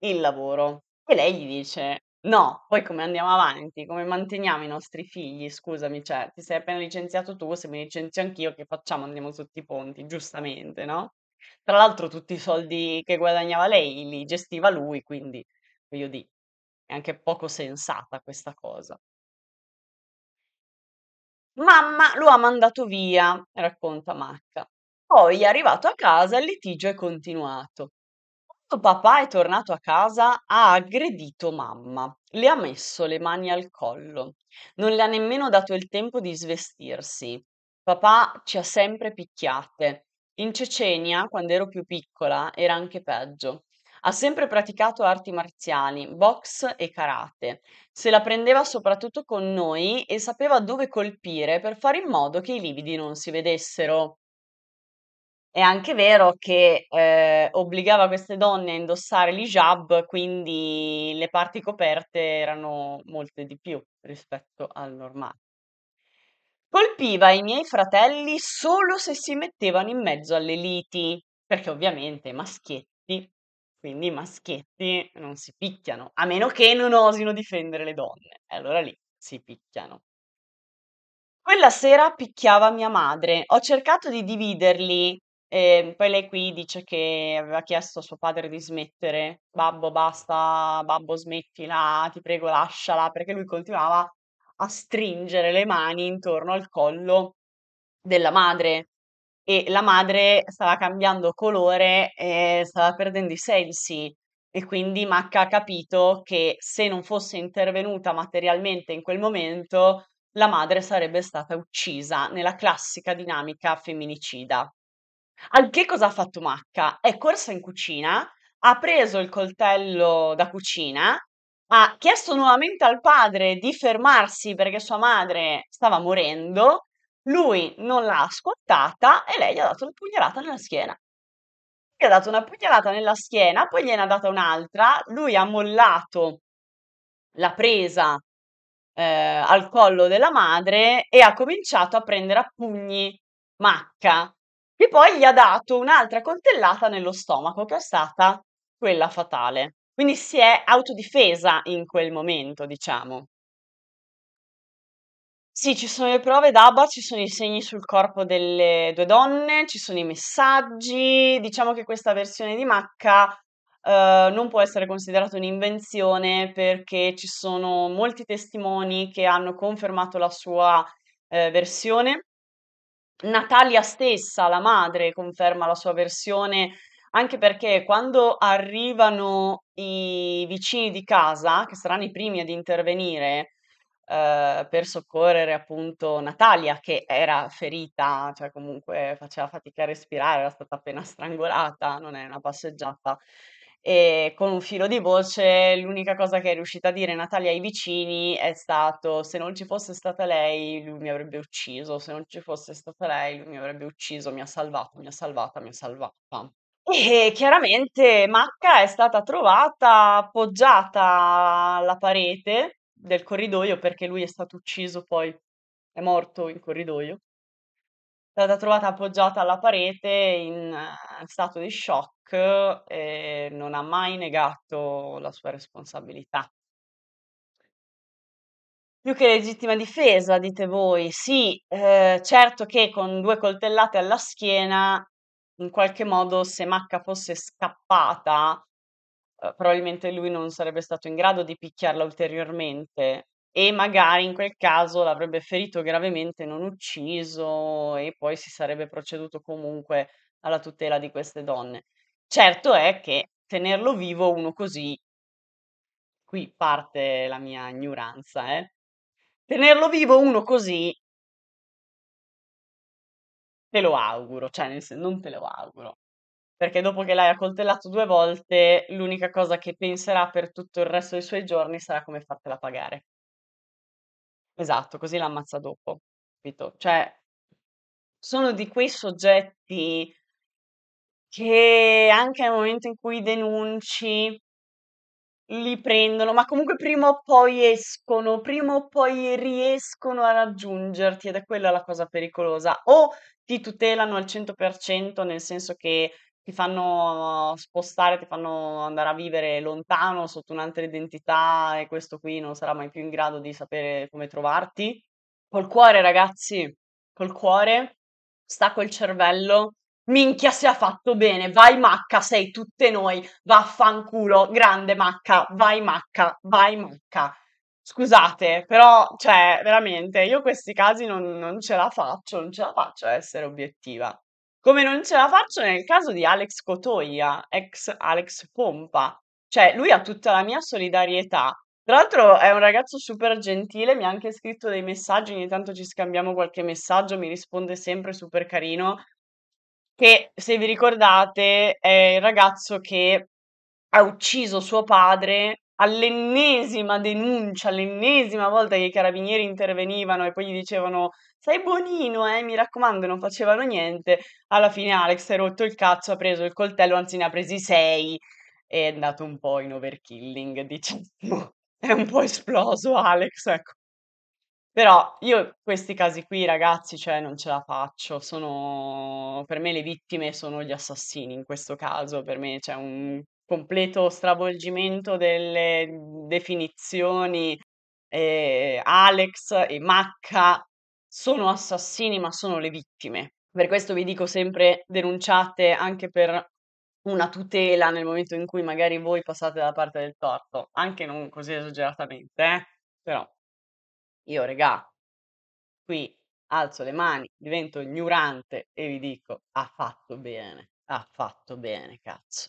il lavoro. E lei gli dice: No, poi come andiamo avanti? Come manteniamo i nostri figli? Scusami, cioè, ti sei appena licenziato tu, se mi licenzio anch'io, che facciamo? Andiamo sotto i ponti, giustamente, no? Tra l'altro tutti i soldi che guadagnava lei li gestiva lui, quindi voglio dire, è anche poco sensata questa cosa. Mamma lo ha mandato via, racconta Macca. Poi, arrivato a casa, il litigio è continuato. Quando papà è tornato a casa, ha aggredito mamma, le ha messo le mani al collo, non le ha nemmeno dato il tempo di svestirsi. Papà ci ha sempre picchiate. In Cecenia, quando ero più piccola, era anche peggio. Ha sempre praticato arti marziali, box e karate. Se la prendeva soprattutto con noi e sapeva dove colpire per fare in modo che i lividi non si vedessero. È anche vero che eh, obbligava queste donne a indossare l'hijab, quindi le parti coperte erano molte di più rispetto al normale. Colpiva i miei fratelli solo se si mettevano in mezzo alle liti, perché ovviamente maschietti quindi i maschietti non si picchiano, a meno che non osino difendere le donne. E allora lì si picchiano. Quella sera picchiava mia madre. Ho cercato di dividerli. eh, poi lei qui dice che aveva chiesto a suo padre di smettere. Babbo, basta, babbo, smettila, ti prego, lasciala, perché lui continuava a stringere le mani intorno al collo della madre e la madre stava cambiando colore e stava perdendo i sensi. E quindi Macca ha capito che se non fosse intervenuta materialmente in quel momento, la madre sarebbe stata uccisa nella classica dinamica femminicida. Al che cosa ha fatto Macca? È corsa in cucina, ha preso il coltello da cucina, ha chiesto nuovamente al padre di fermarsi perché sua madre stava morendo lui non l'ha ascoltata e lei gli ha dato una pugnalata nella schiena. Gli ha dato una pugnalata nella schiena, poi gliene ha data un'altra, lui ha mollato la presa eh, al collo della madre e ha cominciato a prendere a pugni Macca, E poi gli ha dato un'altra coltellata nello stomaco, che è stata quella fatale. Quindi si è autodifesa in quel momento, diciamo. Sì, ci sono le prove d'ABBA, ci sono i segni sul corpo delle due donne, ci sono i messaggi. Diciamo che questa versione di Macca, ehm, non può essere considerata un'invenzione perché ci sono molti testimoni che hanno confermato la sua, ehm, versione. Natalia stessa, la madre, conferma la sua versione, anche perché quando arrivano i vicini di casa, che saranno i primi ad intervenire Uhm, per soccorrere appunto Natalia che era ferita, cioè comunque faceva fatica a respirare, era stata appena strangolata, non è una passeggiata. E con un filo di voce l'unica cosa che è riuscita a dire Natalia ai vicini è stato se non ci fosse stata lei lui mi avrebbe ucciso, se non ci fosse stata lei lui mi avrebbe ucciso, mi ha salvato, mi ha salvata, mi ha salvata. E chiaramente Macca è stata trovata appoggiata alla parete del corridoio perché lui è stato ucciso poi, è morto in corridoio. È stata trovata appoggiata alla parete eh, in stato di shock e non ha mai negato la sua responsabilità. Più che legittima difesa, dite voi, sì, eh, certo che con due coltellate alla schiena, in qualche modo, se Macca fosse scappata, eh, probabilmente lui non sarebbe stato in grado di picchiarla ulteriormente e magari in quel caso l'avrebbe ferito gravemente, non ucciso e poi si sarebbe proceduto comunque alla tutela di queste donne. Certo è che tenerlo vivo uno così, qui parte la mia ignoranza, eh? tenerlo vivo uno così te lo auguro, cioè nel senso non te lo auguro perché dopo che l'hai accoltellato due volte, l'unica cosa che penserà per tutto il resto dei suoi giorni sarà come fartela pagare. Esatto, così l'ammazza dopo, capito? Cioè, sono di quei soggetti che anche nel momento in cui denunci li prendono, ma comunque prima o poi escono, prima o poi riescono a raggiungerti ed è quella la cosa pericolosa. O ti tutelano al 100%, nel senso che ti fanno spostare, ti fanno andare a vivere lontano sotto un'altra identità e questo qui non sarà mai più in grado di sapere come trovarti. Col cuore, ragazzi, col cuore, sta col cervello. Minchia, se ha fatto bene, vai Macca, sei tutte noi, vaffanculo, grande Macca, vai Macca, vai Macca. Scusate, però, cioè, veramente, io questi casi non, non ce la faccio, non ce la faccio a essere obiettiva. Come non ce la faccio nel caso di Alex Cotoia, ex Alex Pompa. Cioè, lui ha tutta la mia solidarietà. Tra l'altro è un ragazzo super gentile, mi ha anche scritto dei messaggi, ogni tanto ci scambiamo qualche messaggio, mi risponde sempre super carino. Che, se vi ricordate, è il ragazzo che ha ucciso suo padre all'ennesima denuncia, all'ennesima volta che i carabinieri intervenivano e poi gli dicevano sei buonino, eh, mi raccomando, non facevano niente. Alla fine Alex è rotto il cazzo, ha preso il coltello, anzi ne ha presi sei. e È andato un po' in overkilling, diciamo. (laughs) È un po' esploso Alex, ecco. Però io questi casi qui, ragazzi, cioè non ce la faccio. Sono... Per me le vittime sono gli assassini in questo caso. Per me c'è un completo stravolgimento delle definizioni. Eh, Alex e Macca sono assassini, ma sono le vittime. Per questo vi dico sempre denunciate anche per una tutela nel momento in cui magari voi passate dalla parte del torto, anche non così esageratamente, eh? però io regà, qui alzo le mani, divento ignorante e vi dico ha fatto bene, ha fatto bene, cazzo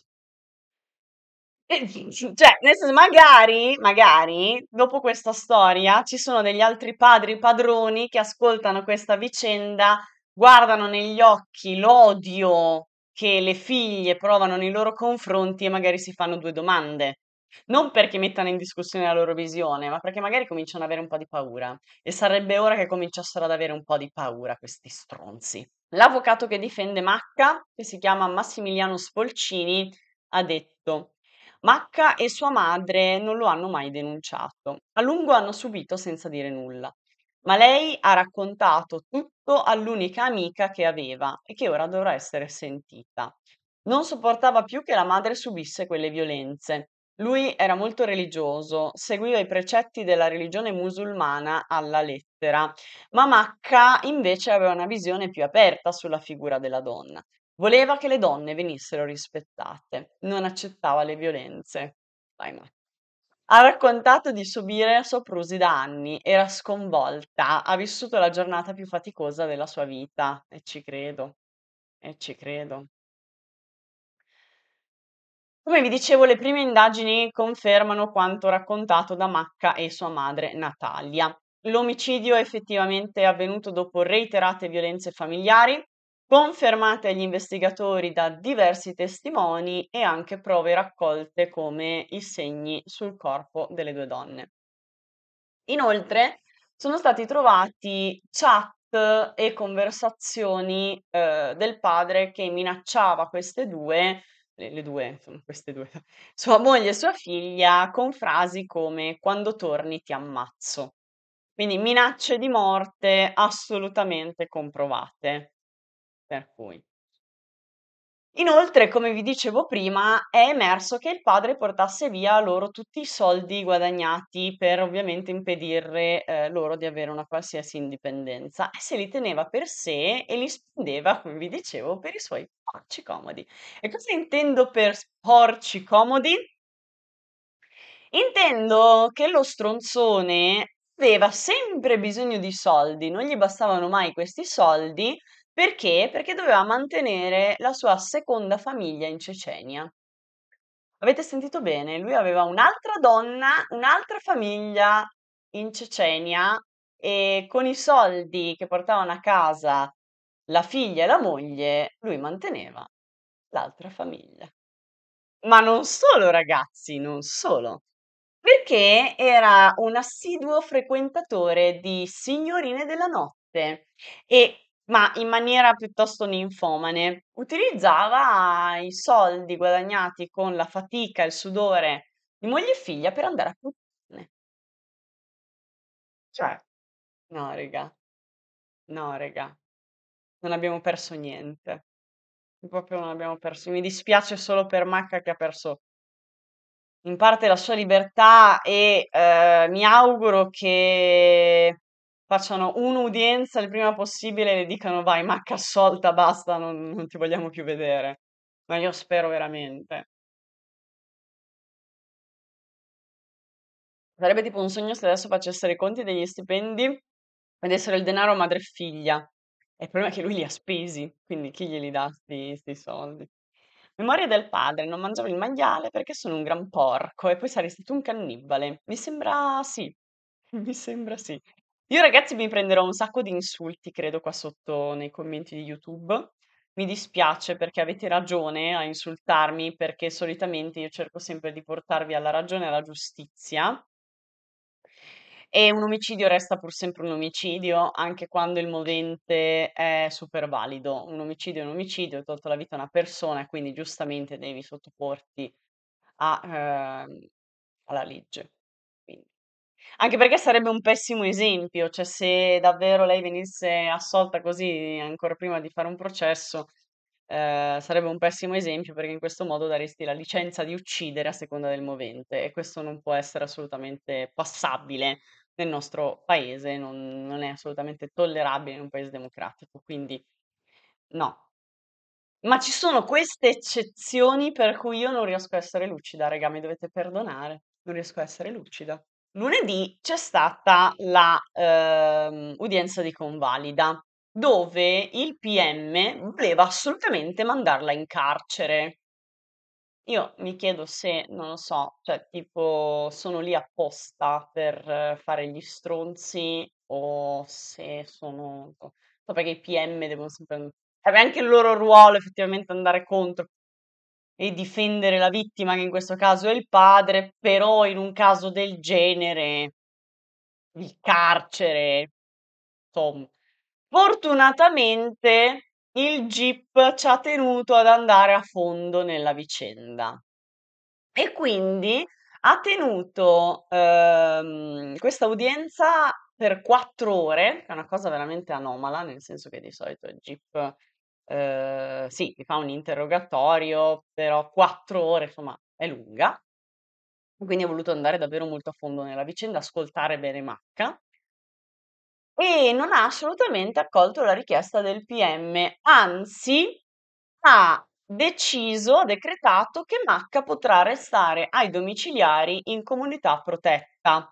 cioè, nel senso, magari, magari, dopo questa storia ci sono degli altri padri padroni che ascoltano questa vicenda, guardano negli occhi l'odio che le figlie provano nei loro confronti e magari si fanno due domande. Non perché mettano in discussione la loro visione, ma perché magari cominciano ad avere un po' di paura. E sarebbe ora che cominciassero ad avere un po' di paura questi stronzi. L'avvocato che difende Macca, che si chiama Massimiliano Spolcini, ha detto Macca e sua madre non lo hanno mai denunciato. A lungo hanno subito senza dire nulla. Ma lei ha raccontato tutto all'unica amica che aveva e che ora dovrà essere sentita. Non sopportava più che la madre subisse quelle violenze. Lui era molto religioso, seguiva i precetti della religione musulmana alla lettera, ma Macca invece aveva una visione più aperta sulla figura della donna. Voleva che le donne venissero rispettate, non accettava le violenze. Vai, Max. Ha raccontato di subire soprusi da anni, era sconvolta, ha vissuto la giornata più faticosa della sua vita e ci credo, e ci credo. Come vi dicevo, le prime indagini confermano quanto raccontato da Macca e sua madre Natalia. L'omicidio è effettivamente avvenuto dopo reiterate violenze familiari, confermate agli investigatori da diversi testimoni e anche prove raccolte come i segni sul corpo delle due donne. Inoltre sono stati trovati chat e conversazioni eh, del padre che minacciava queste due, le, le due, insomma, queste due, (laughs) sua moglie e sua figlia, con frasi come quando torni ti ammazzo. Quindi minacce di morte assolutamente comprovate. Per cui Inoltre, come vi dicevo prima, è emerso che il padre portasse via loro tutti i soldi guadagnati per ovviamente impedire ehm, loro di avere una qualsiasi indipendenza e se li teneva per sé e li spendeva, come vi dicevo, per i suoi porci comodi. E cosa intendo per porci comodi? Intendo che lo stronzone aveva sempre bisogno di soldi, non gli bastavano mai questi soldi perché? Perché doveva mantenere la sua seconda famiglia in Cecenia. Avete sentito bene? Lui aveva un'altra donna, un'altra famiglia in Cecenia e con i soldi che portavano a casa la figlia e la moglie, lui manteneva l'altra famiglia. Ma non solo, ragazzi, non solo. Perché era un assiduo frequentatore di signorine della notte e ma in maniera piuttosto ninfomane. Utilizzava i soldi guadagnati con la fatica e il sudore di moglie e figlia per andare a puttane. Cioè. No raga, no raga, non abbiamo perso niente. Proprio non abbiamo perso mi dispiace solo per Macca che ha perso in parte la sua libertà e, ehm, mi auguro che facciano un'udienza il prima possibile e le dicano vai, macca assolta, basta, non, non ti vogliamo più vedere. Ma io spero veramente. Sarebbe tipo un sogno se adesso facessero i conti degli stipendi vedessero il denaro madre e figlia. E il problema è che lui li ha spesi, quindi chi glieli dà questi soldi? Memoria del padre, non mangiavo il maiale perché sono un gran porco e poi saresti tu un cannibale. Mi sembra sì, (laughs) mi sembra sì. Io ragazzi mi prenderò un sacco di insulti, credo, qua sotto nei commenti di YouTube. Mi dispiace perché avete ragione a insultarmi, perché solitamente io cerco sempre di portarvi alla ragione e alla giustizia. E un omicidio resta pur sempre un omicidio, anche quando il movente è super valido. Un omicidio è un omicidio, ho tolto la vita a una persona, quindi giustamente devi sottoporti a, ehm, alla legge. Anche perché sarebbe un pessimo esempio, cioè se davvero lei venisse assolta così ancora prima di fare un processo, ehm, sarebbe un pessimo esempio perché in questo modo daresti la licenza di uccidere a seconda del movente e questo non può essere assolutamente passabile nel nostro paese, non non è assolutamente tollerabile in un paese democratico, quindi no. Ma ci sono queste eccezioni per cui io non riesco a essere lucida, raga, mi dovete perdonare, non riesco a essere lucida lunedì c'è stata la ehm, udienza di convalida dove il PM voleva assolutamente mandarla in carcere. Io mi chiedo se, non lo so, cioè tipo sono lì apposta per fare gli stronzi o se sono... So perché i PM devono sempre... Aveva cioè, anche il loro ruolo effettivamente andare contro e difendere la vittima, che in questo caso è il padre, però in un caso del genere il carcere, insomma. Fortunatamente il GIP ci ha tenuto ad andare a fondo nella vicenda e quindi ha tenuto ehm, questa udienza per quattro ore, che è una cosa veramente anomala, nel senso che di solito il GIP Ehm, sì, mi fa un interrogatorio, però quattro ore, insomma, è lunga. Quindi ho voluto andare davvero molto a fondo nella vicenda, ascoltare bene Macca. E non ha assolutamente accolto la richiesta del PM, anzi ha deciso, ha decretato che Macca potrà restare ai domiciliari in comunità protetta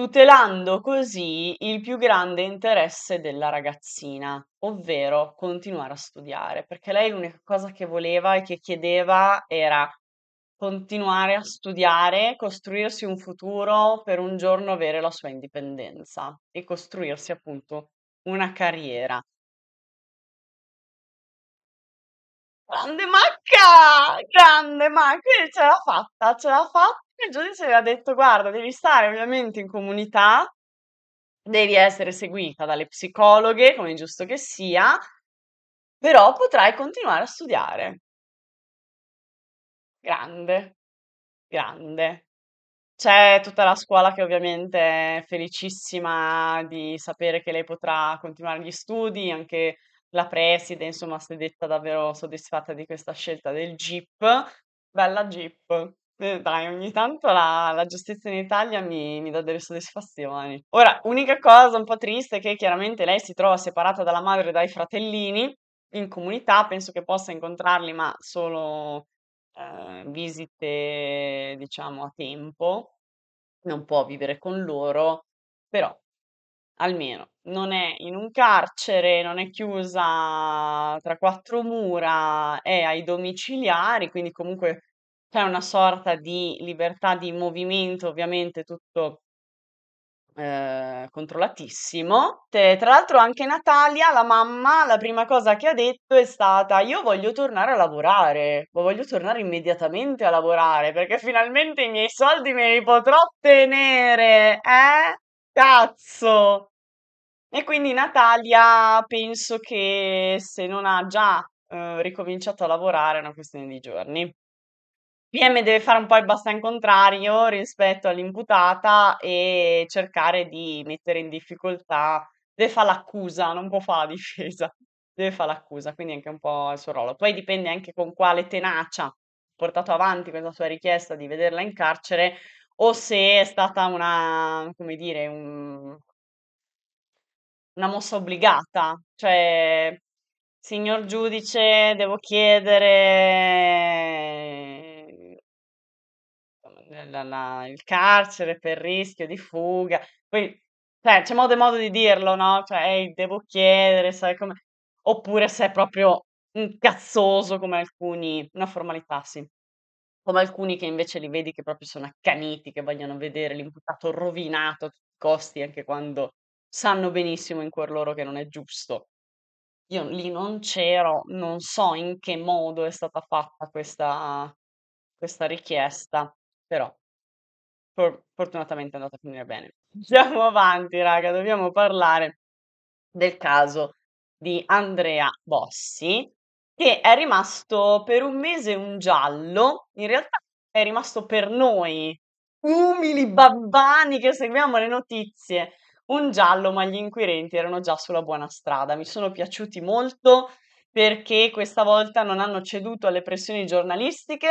tutelando così il più grande interesse della ragazzina, ovvero continuare a studiare, perché lei l'unica cosa che voleva e che chiedeva era continuare a studiare, costruirsi un futuro per un giorno avere la sua indipendenza e costruirsi appunto una carriera. Grande Macca! Grande Macca! Ce l'ha fatta, ce l'ha fatta il giudice aveva detto: Guarda, devi stare ovviamente in comunità, devi essere seguita dalle psicologhe, come è giusto che sia, però potrai continuare a studiare. Grande, grande. C'è tutta la scuola che ovviamente è felicissima di sapere che lei potrà continuare gli studi, anche la preside, insomma, si è detta davvero soddisfatta di questa scelta del GIP. Bella GIP. Eh, dai, ogni tanto la, la giustizia in Italia mi, mi dà delle soddisfazioni. Ora, unica cosa un po' triste è che chiaramente lei si trova separata dalla madre e dai fratellini in comunità, penso che possa incontrarli, ma solo eh, visite, diciamo, a tempo. Non può vivere con loro, però almeno non è in un carcere, non è chiusa tra quattro mura, è ai domiciliari, quindi comunque c'è una sorta di libertà di movimento, ovviamente tutto ehm, controllatissimo. Te tra l'altro anche Natalia, la mamma, la prima cosa che ha detto è stata: "Io voglio tornare a lavorare, ma voglio tornare immediatamente a lavorare, perché finalmente i miei soldi me li potrò tenere, eh? Cazzo!" E quindi Natalia penso che se non ha già, ehm, ricominciato a lavorare è una questione di giorni. PM deve fare un po' il basta contrario rispetto all'imputata e cercare di mettere in difficoltà deve fare l'accusa, non può fare la difesa, deve fare l'accusa, quindi anche un po' il suo ruolo. Poi dipende anche con quale tenacia ha portato avanti questa sua richiesta di vederla in carcere o se è stata una, come dire, un, una mossa obbligata, cioè signor giudice, devo chiedere la la il carcere per rischio di fuga, poi cioè c'è modo e modo di dirlo, no, cioè: "Ehi, devo chiedere, sai com'è" oppure se è proprio, mhmm, cazzoso come alcuni una formalità, sì. Come alcuni che invece li vedi che proprio sono accaniti, che vogliono vedere l'imputato rovinato a tutti i costi, anche quando sanno benissimo in cuor loro che non è giusto. Io lì non c'ero, non so in che modo è stata fatta questa questa richiesta però for- fortunatamente è andata a finire bene. Andiamo (laughs) avanti, raga, dobbiamo parlare del caso di Andrea Bossi, che è rimasto per un mese un giallo, in realtà è rimasto per noi, umili babbani che seguiamo le notizie, un giallo, ma gli inquirenti erano già sulla buona strada. Mi sono piaciuti molto perché questa volta non hanno ceduto alle pressioni giornalistiche,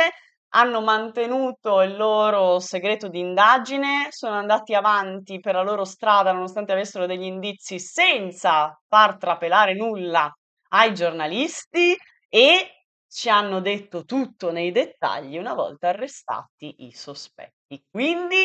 hanno mantenuto il loro segreto di indagine, sono andati avanti per la loro strada nonostante avessero degli indizi senza far trapelare nulla ai giornalisti e ci hanno detto tutto nei dettagli una volta arrestati i sospetti. Quindi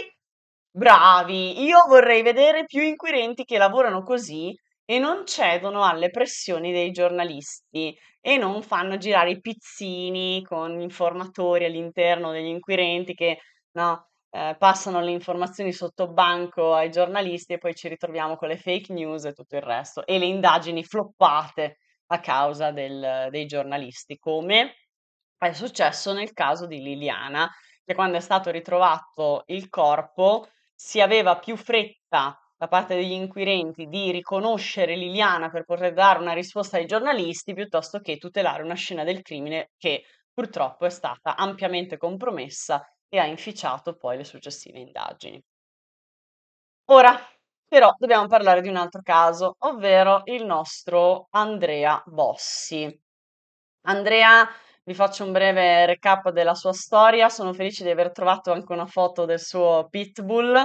bravi, io vorrei vedere più inquirenti che lavorano così e non cedono alle pressioni dei giornalisti e non fanno girare i pizzini con informatori all'interno degli inquirenti che no, eh, passano le informazioni sotto banco ai giornalisti e poi ci ritroviamo con le fake news e tutto il resto e le indagini floppate a causa del, dei giornalisti, come è successo nel caso di Liliana, che quando è stato ritrovato il corpo si aveva più fretta da parte degli inquirenti di riconoscere Liliana per poter dare una risposta ai giornalisti piuttosto che tutelare una scena del crimine che purtroppo è stata ampiamente compromessa e ha inficiato poi le successive indagini. Ora, però, dobbiamo parlare di un altro caso, ovvero il nostro Andrea Bossi. Andrea vi faccio un breve recap della sua storia. Sono felice di aver trovato anche una foto del suo pitbull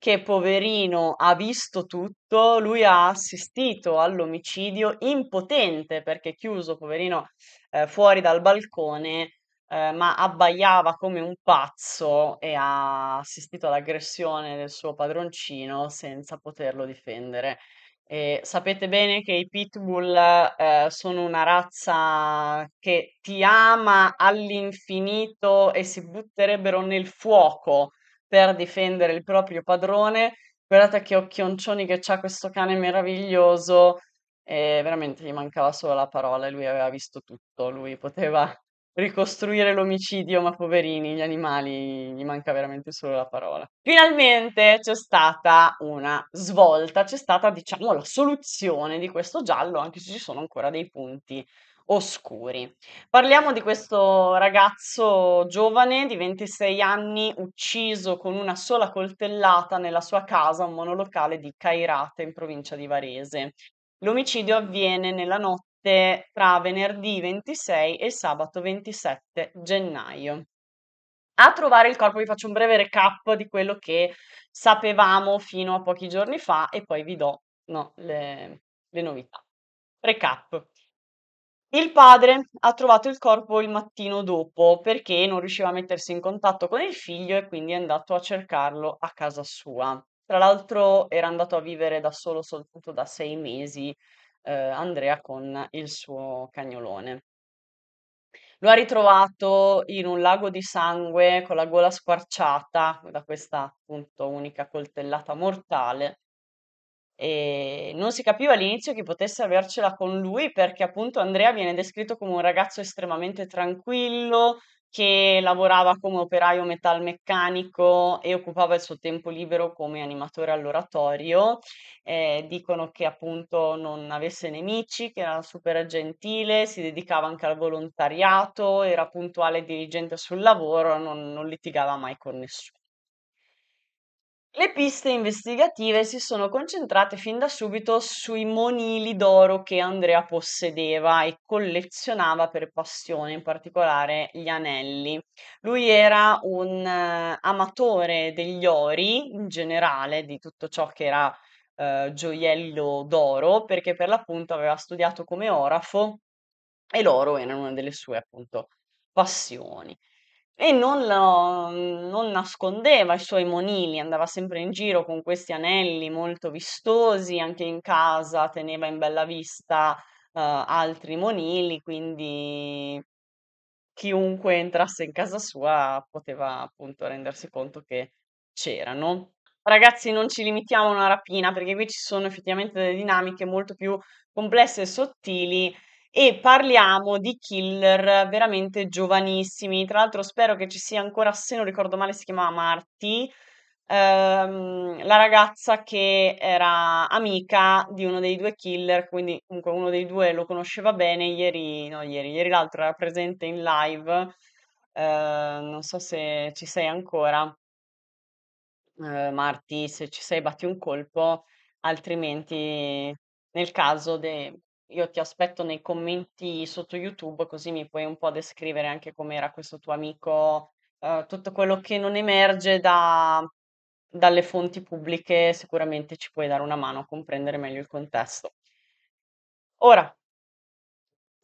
che poverino ha visto tutto, lui ha assistito all'omicidio impotente perché chiuso, poverino, eh, fuori dal balcone, eh, ma abbaiava come un pazzo e ha assistito all'aggressione del suo padroncino senza poterlo difendere. E sapete bene che i pitbull eh, sono una razza che ti ama all'infinito e si butterebbero nel fuoco per difendere il proprio padrone. Guardate che occhioncioni che ha questo cane meraviglioso. E veramente gli mancava solo la parola e lui aveva visto tutto. Lui poteva ricostruire l'omicidio, ma poverini, gli animali, gli manca veramente solo la parola. Finalmente c'è stata una svolta, c'è stata, diciamo, la soluzione di questo giallo, anche se ci sono ancora dei punti oscuri. Parliamo di questo ragazzo giovane di 26 anni ucciso con una sola coltellata nella sua casa, un monolocale di Cairate in provincia di Varese. L'omicidio avviene nella notte tra venerdì 26 e sabato 27 gennaio. A trovare il corpo vi faccio un breve recap di quello che sapevamo fino a pochi giorni fa e poi vi do no, le, le novità. Recap. Il padre ha trovato il corpo il mattino dopo perché non riusciva a mettersi in contatto con il figlio e quindi è andato a cercarlo a casa sua. Tra l'altro era andato a vivere da solo soltanto da sei mesi eh, Andrea con il suo cagnolone. Lo ha ritrovato in un lago di sangue con la gola squarciata da questa appunto unica coltellata mortale e non si capiva all'inizio chi potesse avercela con lui perché appunto Andrea viene descritto come un ragazzo estremamente tranquillo che lavorava come operaio metalmeccanico e occupava il suo tempo libero come animatore all'oratorio. Eh, dicono che appunto non avesse nemici, che era super gentile, si dedicava anche al volontariato, era puntuale e dirigente sul lavoro, non, non litigava mai con nessuno. Le piste investigative si sono concentrate fin da subito sui monili d'oro che Andrea possedeva e collezionava per passione, in particolare gli anelli. Lui era un eh, amatore degli ori in generale, di tutto ciò che era eh, gioiello d'oro, perché per l'appunto aveva studiato come orafo e l'oro era una delle sue appunto passioni e non, lo, non, nascondeva i suoi monili, andava sempre in giro con questi anelli molto vistosi, anche in casa teneva in bella vista uh, altri monili, quindi chiunque entrasse in casa sua poteva appunto rendersi conto che c'erano. Ragazzi, non ci limitiamo a una rapina perché qui ci sono effettivamente delle dinamiche molto più complesse e sottili e parliamo di killer veramente giovanissimi. Tra l'altro spero che ci sia ancora, se non ricordo male, si chiamava Marti, ehm, la ragazza che era amica di uno dei due killer, quindi comunque uno dei due lo conosceva bene, ieri, no, ieri, ieri l'altro era presente in live. Eh, non so se ci sei ancora, eh, Marti, se ci sei batti un colpo, altrimenti nel caso de- io ti aspetto nei commenti sotto YouTube, così mi puoi un po' descrivere anche com'era questo tuo amico, eh, tutto quello che non emerge da, dalle fonti pubbliche, sicuramente ci puoi dare una mano a comprendere meglio il contesto. Ora,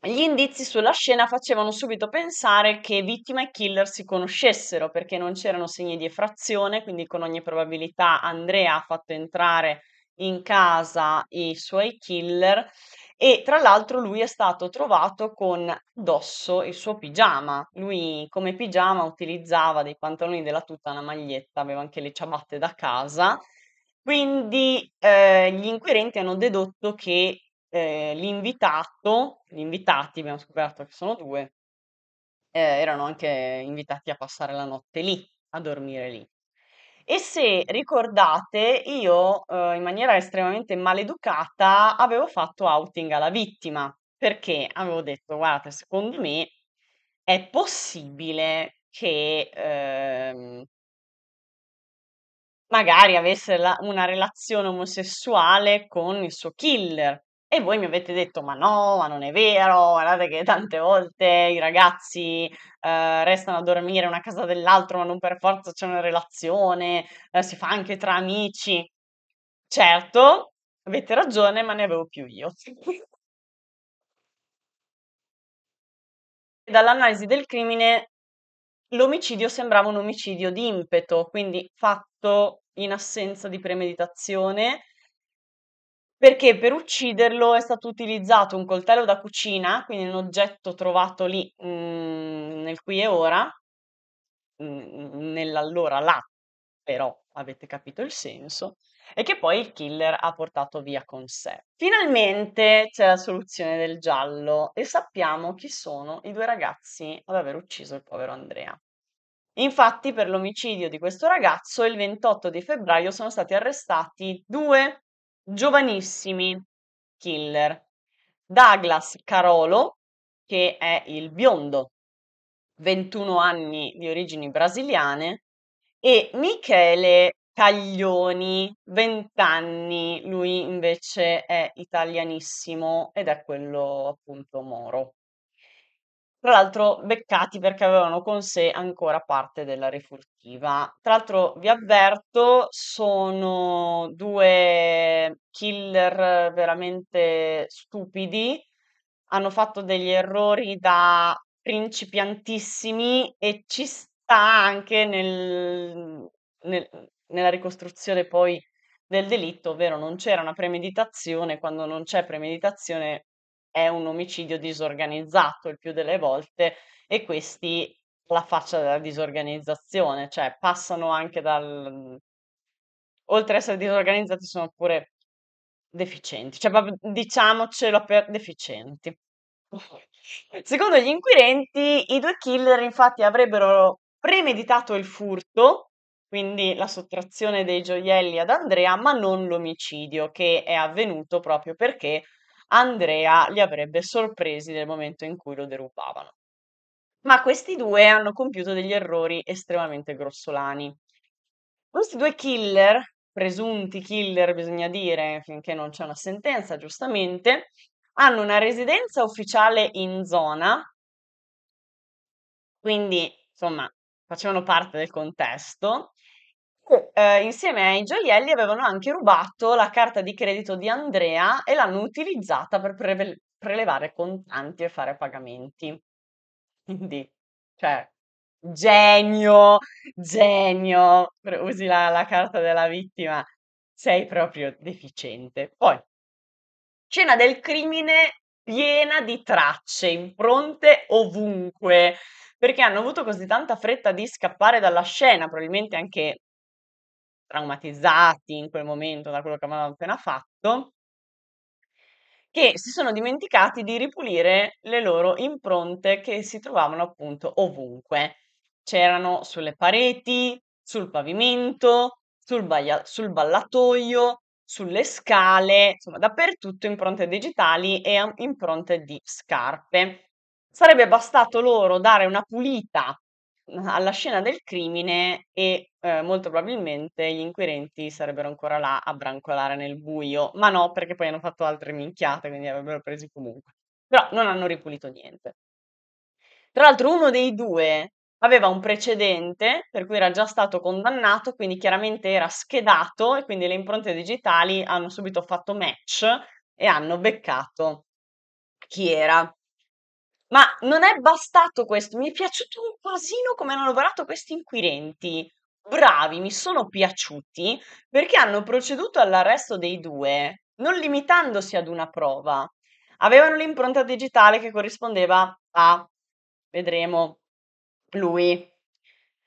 gli indizi sulla scena facevano subito pensare che vittima e killer si conoscessero perché non c'erano segni di effrazione, quindi con ogni probabilità Andrea ha fatto entrare in casa i suoi killer e tra l'altro lui è stato trovato con addosso il suo pigiama. Lui come pigiama utilizzava dei pantaloni della tuta, una maglietta, aveva anche le ciabatte da casa. Quindi eh, gli inquirenti hanno dedotto che eh, l'invitato, gli invitati, abbiamo scoperto che sono due, eh, erano anche invitati a passare la notte lì, a dormire lì. E se ricordate, io eh, in maniera estremamente maleducata avevo fatto outing alla vittima, perché avevo detto, guardate, secondo me è possibile che ehm, magari avesse la- una relazione omosessuale con il suo killer. E voi mi avete detto: Ma no, ma non è vero, guardate che tante volte i ragazzi eh, restano a dormire una casa dell'altro, ma non per forza c'è una relazione, eh, si fa anche tra amici. Certo, avete ragione, ma ne avevo più io. (laughs) Dall'analisi del crimine l'omicidio sembrava un omicidio di impeto, quindi fatto in assenza di premeditazione perché per ucciderlo è stato utilizzato un coltello da cucina, quindi un oggetto trovato lì, mhmm, nel qui e ora, mhmm, nell'allora là, però avete capito il senso, e che poi il killer ha portato via con sé. Finalmente c'è la soluzione del giallo e sappiamo chi sono i due ragazzi ad aver ucciso il povero Andrea. Infatti per l'omicidio di questo ragazzo il 28 di febbraio sono stati arrestati due Giovanissimi killer. Douglas Carolo, che è il biondo, 21 anni di origini brasiliane, e Michele Caglioni, 20 anni, lui invece è italianissimo ed è quello appunto moro. Tra l'altro beccati perché avevano con sé ancora parte della refurtiva. Tra l'altro vi avverto, sono due killer veramente stupidi, hanno fatto degli errori da principiantissimi e ci sta anche nel, nel, nella ricostruzione poi del delitto, ovvero non c'era una premeditazione, quando non c'è premeditazione è un omicidio disorganizzato il più delle volte e questi la faccia della disorganizzazione, cioè passano anche dal... oltre ad essere disorganizzati sono pure deficienti, cioè diciamocelo per deficienti. Secondo gli inquirenti, i due killer infatti avrebbero premeditato il furto, quindi la sottrazione dei gioielli ad Andrea, ma non l'omicidio che è avvenuto proprio perché Andrea li avrebbe sorpresi nel momento in cui lo derubavano. Ma questi due hanno compiuto degli errori estremamente grossolani. Questi due killer, presunti killer bisogna dire, finché non c'è una sentenza giustamente, hanno una residenza ufficiale in zona, quindi insomma facevano parte del contesto, eh, insieme ai gioielli avevano anche rubato la carta di credito di Andrea e l'hanno utilizzata per preve- prelevare contanti e fare pagamenti. Quindi, cioè, genio, genio, usi la, la carta della vittima, sei proprio deficiente. Poi, scena del crimine piena di tracce, impronte ovunque, perché hanno avuto così tanta fretta di scappare dalla scena, probabilmente anche traumatizzati in quel momento da quello che avevano appena fatto, che si sono dimenticati di ripulire le loro impronte che si trovavano appunto ovunque. C'erano sulle pareti, sul pavimento, sul, baia- sul ballatoio, sulle scale, insomma dappertutto impronte digitali e um, impronte di scarpe. Sarebbe bastato loro dare una pulita alla scena del crimine e, ehm, molto probabilmente gli inquirenti sarebbero ancora là a brancolare nel buio, ma no perché poi hanno fatto altre minchiate, quindi avrebbero preso comunque. Però non hanno ripulito niente. Tra l'altro uno dei due aveva un precedente per cui era già stato condannato, quindi chiaramente era schedato e quindi le impronte digitali hanno subito fatto match e hanno beccato chi era. Ma non è bastato questo, mi è piaciuto un casino come hanno lavorato questi inquirenti. Bravi, mi sono piaciuti perché hanno proceduto all'arresto dei due, non limitandosi ad una prova. Avevano l'impronta digitale che corrispondeva a, vedremo, lui,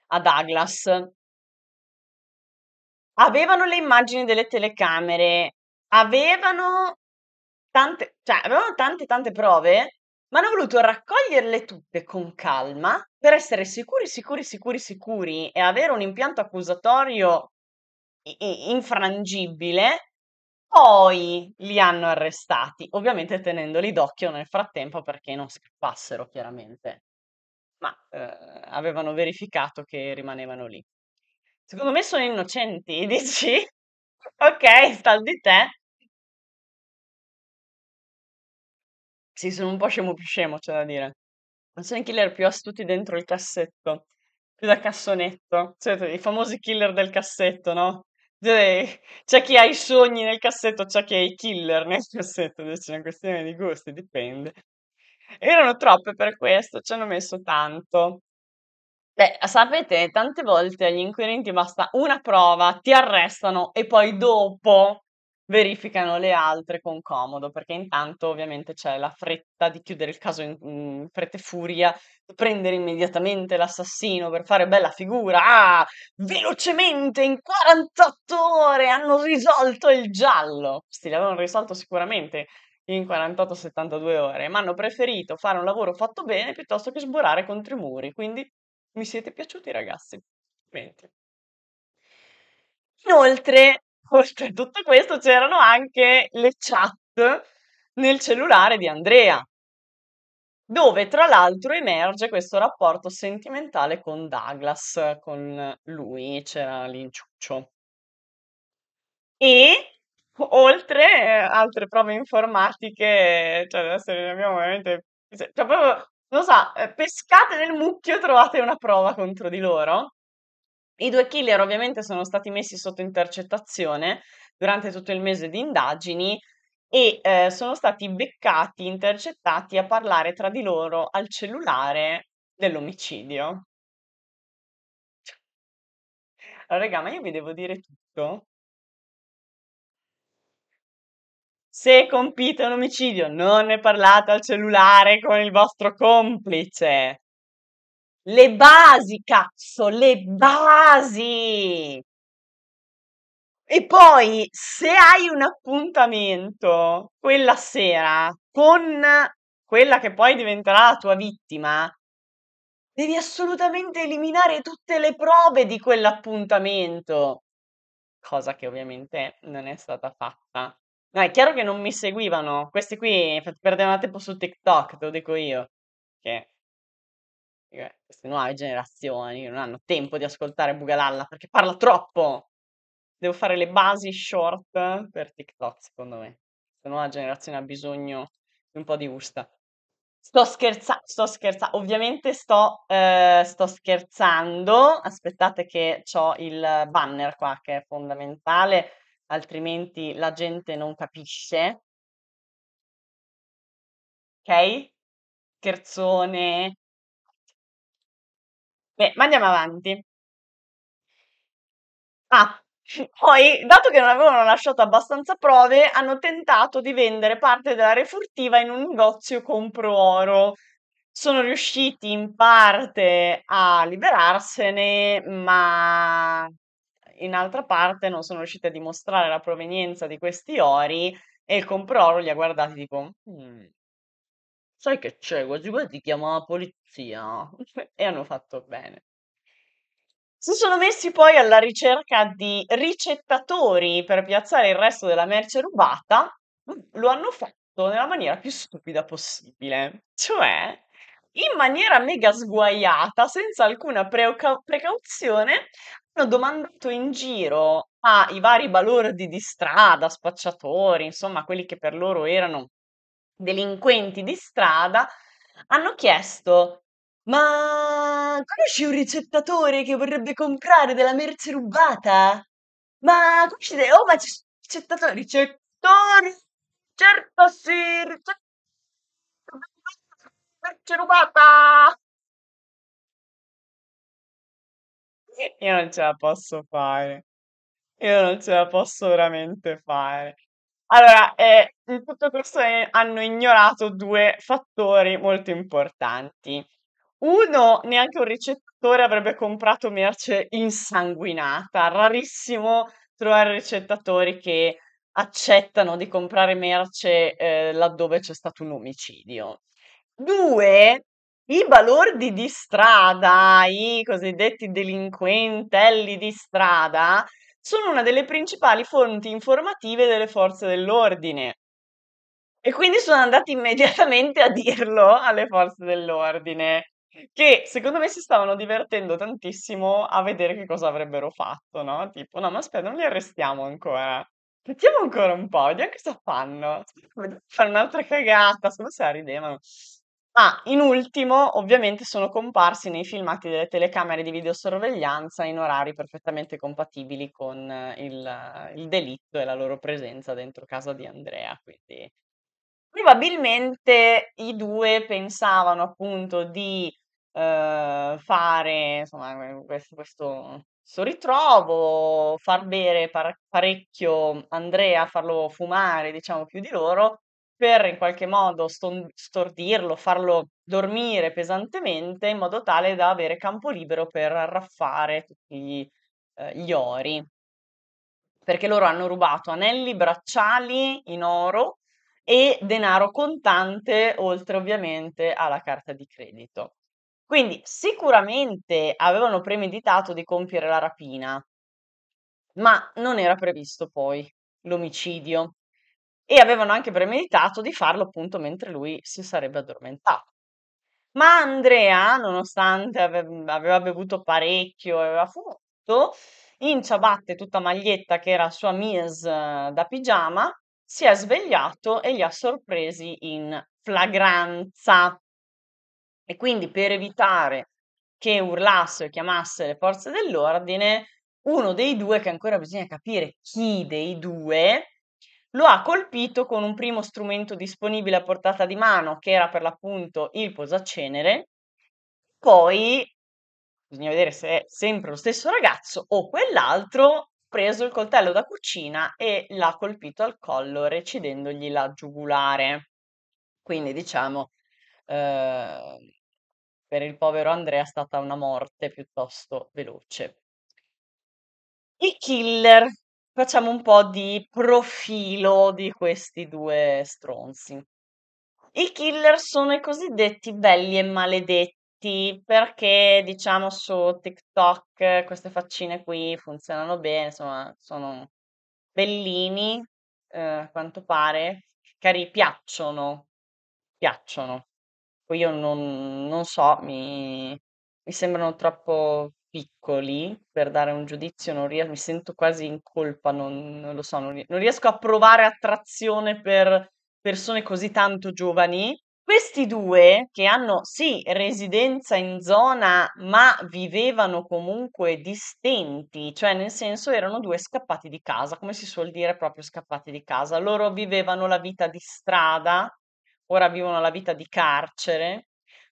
a Douglas. Avevano le immagini delle telecamere, avevano tante, cioè, avevano tante, tante prove ma hanno voluto raccoglierle tutte con calma per essere sicuri, sicuri, sicuri, sicuri e avere un impianto accusatorio i- infrangibile. Poi li hanno arrestati, ovviamente tenendoli d'occhio nel frattempo perché non scappassero chiaramente, ma eh, avevano verificato che rimanevano lì. Secondo me sono innocenti, (laughs) dici? ok, sta di te, Sì, sono un po' scemo più scemo, c'è da dire. Non Sono i killer più astuti dentro il cassetto, più da cassonetto. Cioè, i famosi killer del cassetto, no? Cioè, c'è chi ha i sogni nel cassetto, c'è chi ha i killer nel (laughs) cassetto, C'è una questione di gusti, dipende. Erano troppe per questo, ci hanno messo tanto. Beh, sapete, tante volte agli inquirenti basta una prova, ti arrestano e poi dopo verificano le altre con comodo, perché intanto ovviamente c'è la fretta di chiudere il caso in, in mm, fretta e furia, prendere immediatamente l'assassino per fare bella figura. Ah, velocemente in 48 ore hanno risolto il giallo. Sì, l'avevano risolto sicuramente in 48-72 ore, ma hanno preferito fare un lavoro fatto bene piuttosto che sborare contro i muri. Quindi mi siete piaciuti ragazzi? Bene. Inoltre, oltre a tutto questo c'erano anche le chat nel cellulare di Andrea, dove tra l'altro emerge questo rapporto sentimentale con Douglas, con lui c'era l'inciuccio. E oltre eh, altre prove informatiche, cioè adesso ne abbiamo veramente... Cioè, proprio, non so, eh, pescate nel mucchio trovate una prova contro di loro. I due killer ovviamente sono stati messi sotto intercettazione durante tutto il mese di indagini e eh, sono stati beccati, intercettati a parlare tra di loro al cellulare dell'omicidio. Allora, raga, ma io vi devo dire tutto? Se compite un omicidio, non ne parlate al cellulare con il vostro complice. Le basi, cazzo, le basi! E poi, se hai un appuntamento quella sera con quella che poi diventerà la tua vittima, devi assolutamente eliminare tutte le prove di quell'appuntamento. Cosa che ovviamente non è stata fatta. No, è chiaro che non mi seguivano. Questi qui perdevano tempo su TikTok, te lo dico io. Che queste nuove generazioni non hanno tempo di ascoltare Bugalalla perché parla troppo. Devo fare le basi short per TikTok, secondo me. Questa nuova generazione ha bisogno di un po' di gusta. Sto scherzando, sto scherzando, ovviamente sto, eh, sto, scherzando, aspettate che ho il banner qua che è fondamentale, altrimenti la gente non capisce. Ok? Scherzone, Beh, ma andiamo avanti. Ah, (laughs) poi, dato che non avevano lasciato abbastanza prove, hanno tentato di vendere parte della refurtiva in un negozio compro oro. Sono riusciti in parte a liberarsene, ma in altra parte non sono riusciti a dimostrare la provenienza di questi ori e il compro oro li ha guardati tipo, "Mm, Sai che c'è? Quasi quasi ti chiama la polizia. (laughs) E hanno fatto bene. Si sono messi poi alla ricerca di ricettatori per piazzare il resto della merce rubata. Mm, lo hanno fatto nella maniera più stupida possibile, cioè in maniera mega sguaiata, senza alcuna preca- precauzione, hanno domandato in giro ai vari balordi di strada, spacciatori, insomma, quelli che per loro erano delinquenti di strada, hanno chiesto: Ma conosci un ricettatore che vorrebbe comprare della merce rubata? Ma conosci de- oh, ma c'è un ricettatore? Ricettore? Certo sì, ricettore! Merce rubata! Io non ce la posso fare. Io non ce la posso veramente fare. Allora, ehm, in tutto questo, ehm, hanno ignorato due fattori molto importanti. Uno, neanche un ricettatore avrebbe comprato merce insanguinata. Rarissimo trovare ricettatori che accettano di comprare merce, ehm, laddove c'è stato un omicidio. Due, i balordi di strada, i cosiddetti delinquentelli di strada sono una delle principali fonti informative delle forze dell'ordine. E quindi sono andati immediatamente a dirlo alle forze dell'ordine, che secondo me si stavano divertendo tantissimo a vedere che cosa avrebbero fatto, no? Tipo, no, ma aspetta, non li arrestiamo ancora. Mettiamo ancora un po', vediamo cosa fanno. Fanno un'altra cagata, solo se la ridevano. Ah, in ultimo, ovviamente sono comparsi nei filmati delle telecamere di videosorveglianza in orari perfettamente compatibili con eh, il il delitto e la loro presenza dentro casa di Andrea, quindi probabilmente i due pensavano appunto di, ehm, fare insomma ques questo questo ritrovo, far bere par parecchio Andrea, farlo fumare diciamo più di loro per in qualche modo stordirlo, farlo dormire pesantemente in modo tale da avere campo libero per arraffare tutti gli, eh, gli ori. Perché loro hanno rubato anelli, bracciali in oro e denaro contante, oltre ovviamente alla carta di credito. Quindi sicuramente avevano premeditato di compiere la rapina, ma non era previsto poi l'omicidio e avevano anche premeditato di farlo appunto mentre lui si sarebbe addormentato. Ma Andrea, nonostante ave- mhmm, aveva bevuto parecchio e aveva fumato, in ciabatte tutta maglietta che era sua mies eh, da pigiama, si è svegliato e li ha sorpresi in flagranza. E quindi per evitare che urlasse e chiamasse le forze dell'ordine, uno dei due, che ancora bisogna capire chi dei due, lo ha colpito con un primo strumento disponibile a portata di mano, che era per l'appunto il posacenere. Poi bisogna vedere se è sempre lo stesso ragazzo o quell'altro preso il coltello da cucina e l'ha colpito al collo recidendogli la giugulare. Quindi diciamo eh, per il povero Andrea è stata una morte piuttosto veloce. Il killer Facciamo un po' di profilo di questi due stronzi. I killer sono i cosiddetti belli e maledetti, perché diciamo su TikTok queste faccine qui funzionano bene, insomma sono bellini, eh, a quanto pare, cari piacciono, piacciono. Poi io non, non so, mi, mi sembrano troppo piccoli per dare un giudizio, non ries- mi sento quasi in colpa, non, non lo so, non, ries- non, riesco a provare attrazione per persone così tanto giovani. Questi due che hanno sì residenza in zona, ma vivevano comunque distenti, cioè nel senso erano due scappati di casa, come si suol dire proprio scappati di casa. Loro vivevano la vita di strada, ora vivono la vita di carcere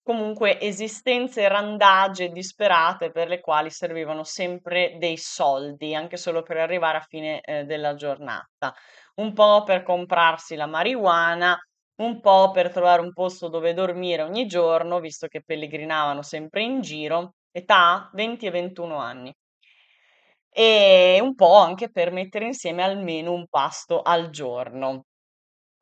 comunque esistenze randagie e disperate per le quali servivano sempre dei soldi, anche solo per arrivare a fine eh, della giornata. Un po' per comprarsi la marijuana, un po' per trovare un posto dove dormire ogni giorno, visto che pellegrinavano sempre in giro, età 20 e 21 anni. E un po' anche per mettere insieme almeno un pasto al giorno.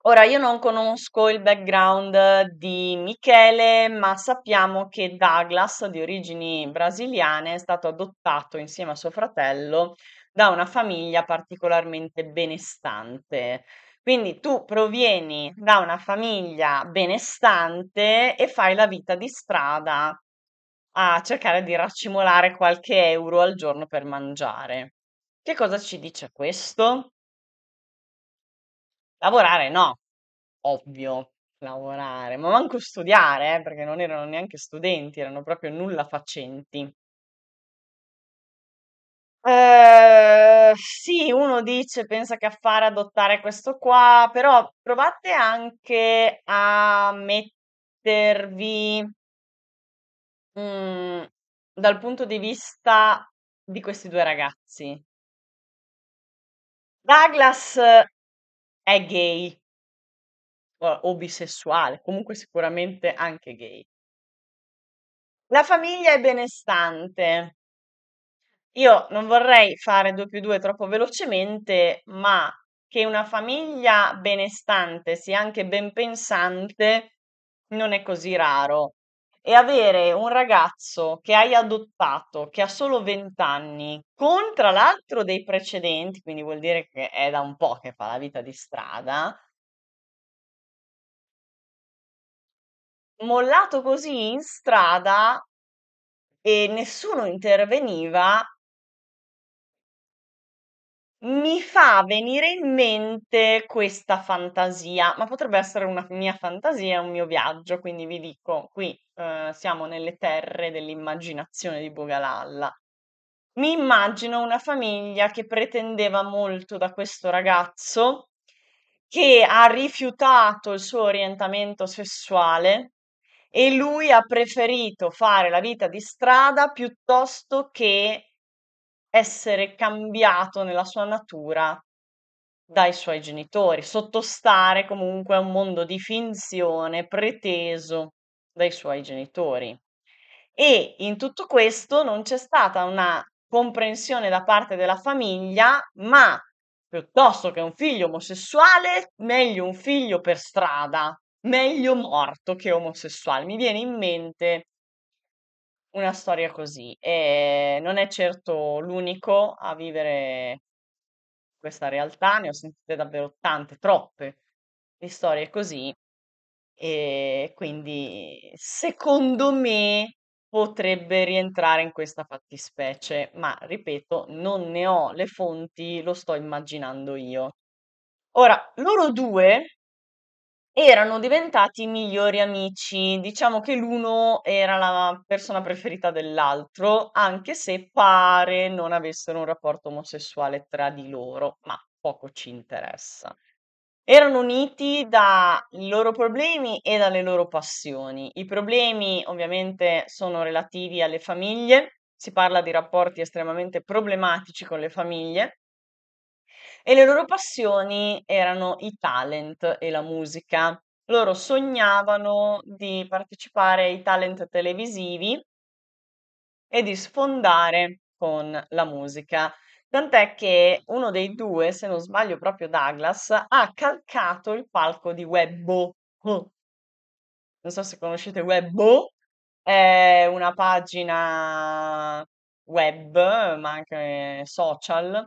Ora, io non conosco il background di Michele, ma sappiamo che Douglas, di origini brasiliane, è stato adottato insieme a suo fratello da una famiglia particolarmente benestante. Quindi tu provieni da una famiglia benestante e fai la vita di strada a cercare di raccimolare qualche euro al giorno per mangiare. Che cosa ci dice questo? Lavorare no, ovvio, lavorare, ma manco studiare, eh, perché non erano neanche studenti, erano proprio nulla facenti. Eh, sì, uno dice, pensa che affare adottare questo qua, però provate anche a mettervi mm, dal punto di vista di questi due ragazzi. Douglas è gay o, o bisessuale, comunque sicuramente anche gay. La famiglia è benestante. Io non vorrei fare 2 più 2 troppo velocemente, ma che una famiglia benestante sia anche ben pensante non è così raro e avere un ragazzo che hai adottato, che ha solo 20 anni, con tra l'altro dei precedenti, quindi vuol dire che è da un po' che fa la vita di strada, mollato così in strada e nessuno interveniva, mi fa venire in mente questa fantasia, ma potrebbe essere una mia fantasia, un mio viaggio, quindi vi dico, qui, ehm, siamo nelle terre dell'immaginazione di Bugalalla. Mi immagino una famiglia che pretendeva molto da questo ragazzo, che ha rifiutato il suo orientamento sessuale e lui ha preferito fare la vita di strada piuttosto che essere cambiato nella sua natura dai suoi genitori, sottostare comunque a un mondo di finzione preteso dai suoi genitori. E in tutto questo non c'è stata una comprensione da parte della famiglia, ma piuttosto che un figlio omosessuale, meglio un figlio per strada, meglio morto che omosessuale. Mi viene in mente una storia così e non è certo l'unico a vivere questa realtà, ne ho sentite davvero tante, troppe di storie così e quindi secondo me potrebbe rientrare in questa fattispecie, ma ripeto, non ne ho le fonti, lo sto immaginando io. Ora, loro due erano diventati migliori amici. Diciamo che l'uno era la persona preferita dell'altro, anche se pare non avessero un rapporto omosessuale tra di loro, ma poco ci interessa. Erano uniti dai loro problemi e dalle loro passioni. I problemi ovviamente sono relativi alle famiglie, si parla di rapporti estremamente problematici con le famiglie e le loro passioni erano i talent e la musica. Loro sognavano di partecipare ai talent televisivi e di sfondare con la musica. Tant'è che uno dei due, se non sbaglio proprio Douglas, ha calcato il palco di Webbo. Oh. Non so se conoscete Webbo, è una pagina web, ma anche social,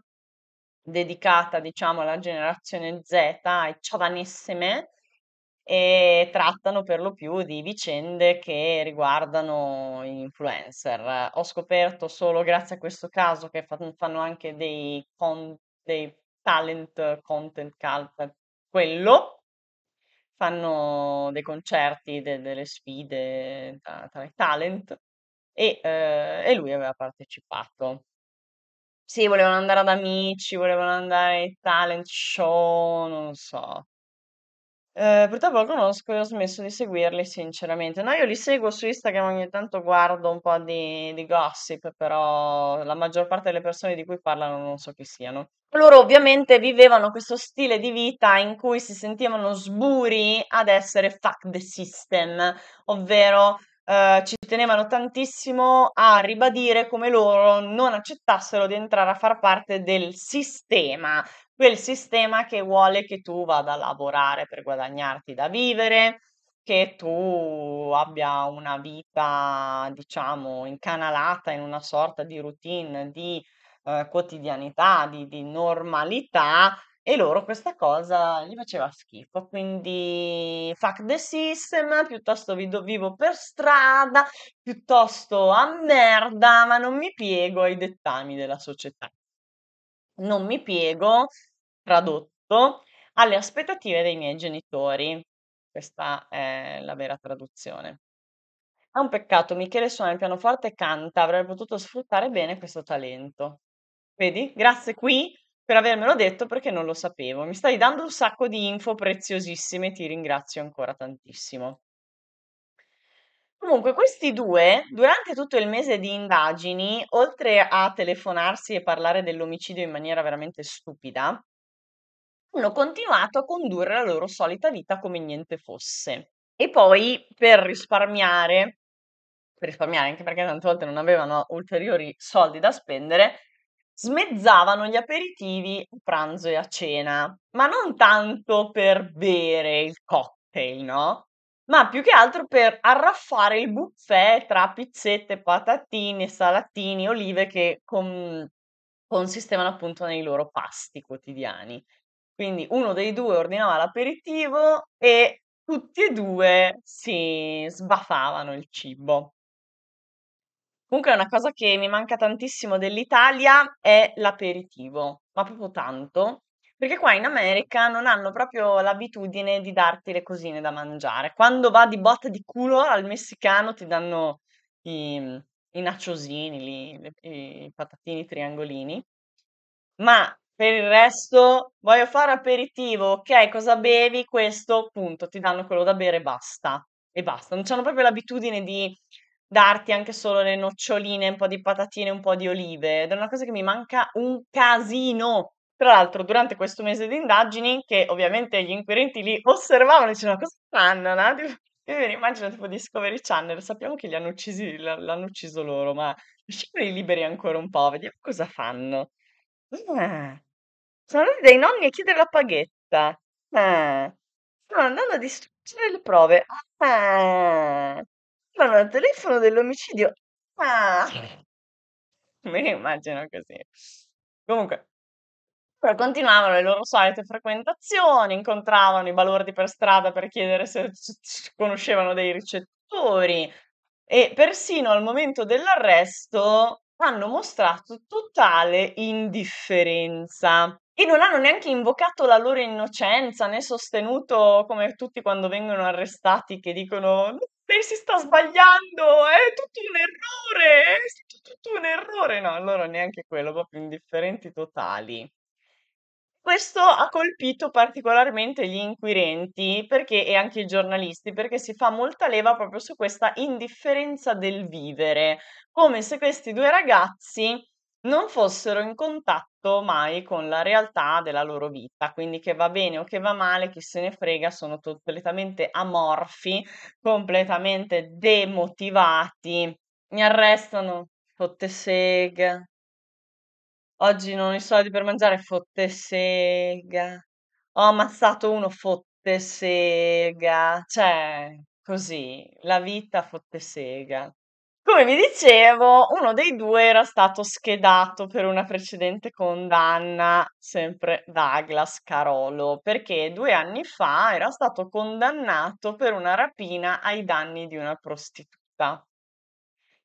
dedicata diciamo alla generazione Z, ai giovanissime, e trattano per lo più di vicende che riguardano influencer. Ho scoperto solo grazie a questo caso che fanno anche dei, con- dei talent content cult, quello, fanno dei concerti, de- delle sfide tra, tra i talent e, eh, e lui aveva partecipato. Sì, volevano andare ad Amici, volevano andare ai talent show, non so. Ehm, purtroppo lo conosco e ho smesso di seguirli sinceramente. No, io li seguo su Instagram, ogni tanto guardo un po' di di gossip, però la maggior parte delle persone di cui parlano non so chi siano. Loro ovviamente vivevano questo stile di vita in cui si sentivano sburi ad essere fuck the system, ovvero eh, ci tenevano tantissimo a ribadire come loro non accettassero di entrare a far parte del sistema, quel sistema che vuole che tu vada a lavorare per guadagnarti da vivere, che tu abbia una vita, diciamo, incanalata in una sorta di routine, di eh, quotidianità, di, di normalità e loro questa cosa gli faceva schifo, quindi fuck the system, piuttosto vi vivo per strada, piuttosto a merda, ma non mi piego ai dettami della società. Non mi piego, tradotto, alle aspettative dei miei genitori. Questa è la vera traduzione. È un peccato, Michele suona il pianoforte e canta, avrei potuto sfruttare bene questo talento. Vedi? Grazie qui per avermelo detto perché non lo sapevo. Mi stai dando un sacco di info preziosissime, ti ringrazio ancora tantissimo. Comunque, questi due, durante tutto il mese di indagini, oltre a telefonarsi e parlare dell'omicidio in maniera veramente stupida, hanno continuato a condurre la loro solita vita come niente fosse. E poi, per risparmiare, per risparmiare anche perché tante volte non avevano ulteriori soldi da spendere, Smezzavano gli aperitivi a pranzo e a cena, ma non tanto per bere il cocktail, no, ma più che altro per arraffare il buffet tra pizzette, patatine, salatini, olive che con- consistevano appunto nei loro pasti quotidiani. Quindi uno dei due ordinava l'aperitivo e tutti e due si sbafavano il cibo. Comunque una cosa che mi manca tantissimo dell'Italia è l'aperitivo, ma proprio tanto, perché qua in America non hanno proprio l'abitudine di darti le cosine da mangiare. Quando va di botta di culo al messicano ti danno i, i nachosini, i, i patatini triangolini, ma per il resto voglio fare aperitivo, ok, cosa bevi? Questo, punto, ti danno quello da bere e basta. E basta, non hanno proprio l'abitudine di darti anche solo le noccioline, un po' di patatine, un po' di olive ed è una cosa che mi manca un casino. Tra l'altro, durante questo mese di indagini, che ovviamente gli inquirenti li osservavano e dicevano cosa fanno, no? io mi immagino tipo Discovery Channel, sappiamo che li hanno uccisi, l'hanno ucciso loro, ma lasciamoli liberi ancora un po', vediamo cosa fanno. Ah, sono andati dai nonni a chiedere la paghetta. Ah, eh, sono andando a distruggere le prove. Ah, Chiamano al telefono dell'omicidio. Ah! (laughs) Me li immagino così. Comunque, poi continuavano le loro solite frequentazioni, incontravano i balordi per strada per chiedere se conoscevano dei ricettori e persino al momento dell'arresto hanno mostrato totale indifferenza e non hanno neanche invocato la loro innocenza né sostenuto come tutti quando vengono arrestati che dicono lei si sta sbagliando, è tutto un errore, è tutto, tutto un errore. No, loro neanche quello, proprio indifferenti totali. Questo ha colpito particolarmente gli inquirenti perché, e anche i giornalisti perché si fa molta leva proprio su questa indifferenza del vivere, come se questi due ragazzi non fossero in contatto contatto mai con la realtà della loro vita, quindi che va bene o che va male, chi se ne frega, sono completamente amorfi, completamente demotivati, mi arrestano, fotte sega, oggi non ho i soldi per mangiare, fotte sega, ho ammazzato uno, fotte sega, cioè così, la vita fotte sega. Come vi dicevo, uno dei due era stato schedato per una precedente condanna, sempre da Aglas Carolo, perché due anni fa era stato condannato per una rapina ai danni di una prostituta.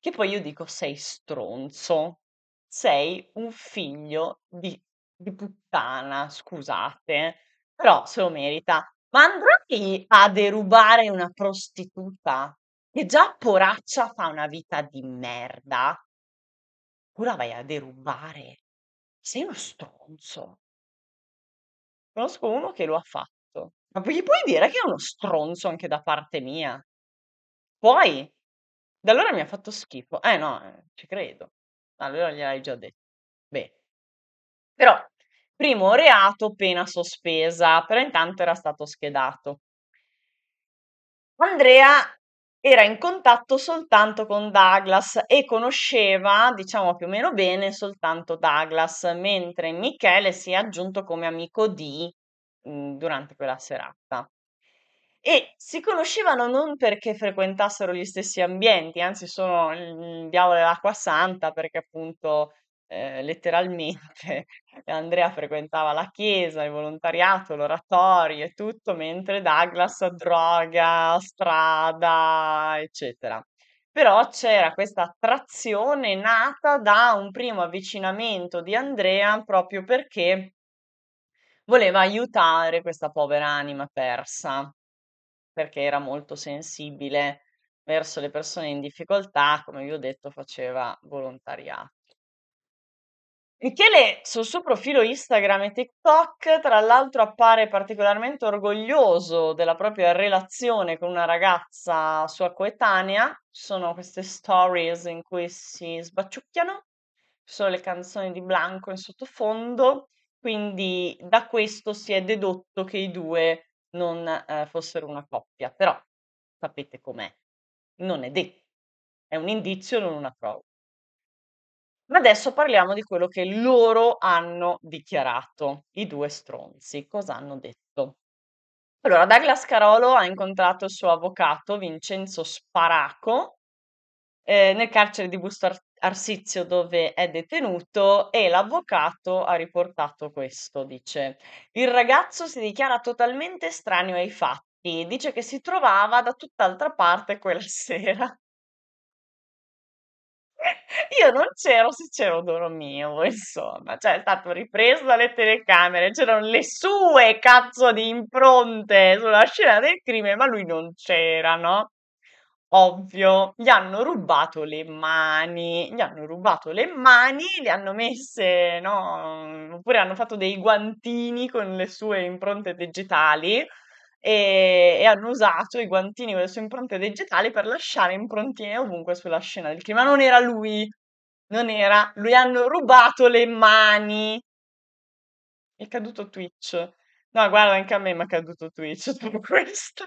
Che poi io dico sei stronzo, sei un figlio di, di puttana, scusate, però se lo merita. Ma andrai a derubare una prostituta? che già Poraccia fa una vita di merda, tu la vai a derubare. Sei uno stronzo. Conosco uno che lo ha fatto, ma gli puoi dire che è uno stronzo anche da parte mia? Puoi? Da allora mi ha fatto schifo. Eh no, eh, ci credo. Allora gliel'hai già detto. Bene. Però, primo reato, pena sospesa, però intanto era stato schedato. Andrea era in contatto soltanto con Douglas e conosceva, diciamo più o meno bene, soltanto Douglas, mentre Michele si è aggiunto come amico di mh, mm, durante quella serata. E si conoscevano non perché frequentassero gli stessi ambienti, anzi sono il diavolo e l'acqua santa perché appunto eh, letteralmente (laughs) Andrea frequentava la chiesa, il volontariato, l'oratorio e tutto, mentre Douglas droga, strada, eccetera. Però c'era questa attrazione nata da un primo avvicinamento di Andrea proprio perché voleva aiutare questa povera anima persa, perché era molto sensibile verso le persone in difficoltà, come vi ho detto, faceva volontariato. Michele sul suo profilo Instagram e TikTok, tra l'altro, appare particolarmente orgoglioso della propria relazione con una ragazza sua coetanea. Ci sono queste stories in cui si sbacciucchiano, ci sono le canzoni di Blanco in sottofondo, quindi da questo si è dedotto che i due non eh, fossero una coppia, però sapete com'è, non è detto, è un indizio, non una prova. Ma adesso parliamo di quello che loro hanno dichiarato, i due stronzi, cosa hanno detto. Allora, Douglas Carolo ha incontrato il suo avvocato Vincenzo Sparaco eh, nel carcere di Busto Ar- Arsizio dove è detenuto e l'avvocato ha riportato questo, dice il ragazzo si dichiara totalmente estraneo ai fatti, dice che si trovava da tutt'altra parte quella (laughs) sera io non c'ero se c'era odoro mio, insomma, cioè è stato ripreso dalle telecamere, c'erano le sue cazzo di impronte sulla scena del crimine, ma lui non c'era, no? Ovvio, gli hanno rubato le mani, gli hanno rubato le mani, le hanno messe, no? Oppure hanno fatto dei guantini con le sue impronte digitali e, e, hanno usato i guantini con le sue impronte digitali per lasciare improntine ovunque sulla scena del crimine. Ma non era lui, non era, lui hanno rubato le mani. È caduto Twitch. No, guarda, anche a me mi è caduto Twitch dopo (laughs) questo.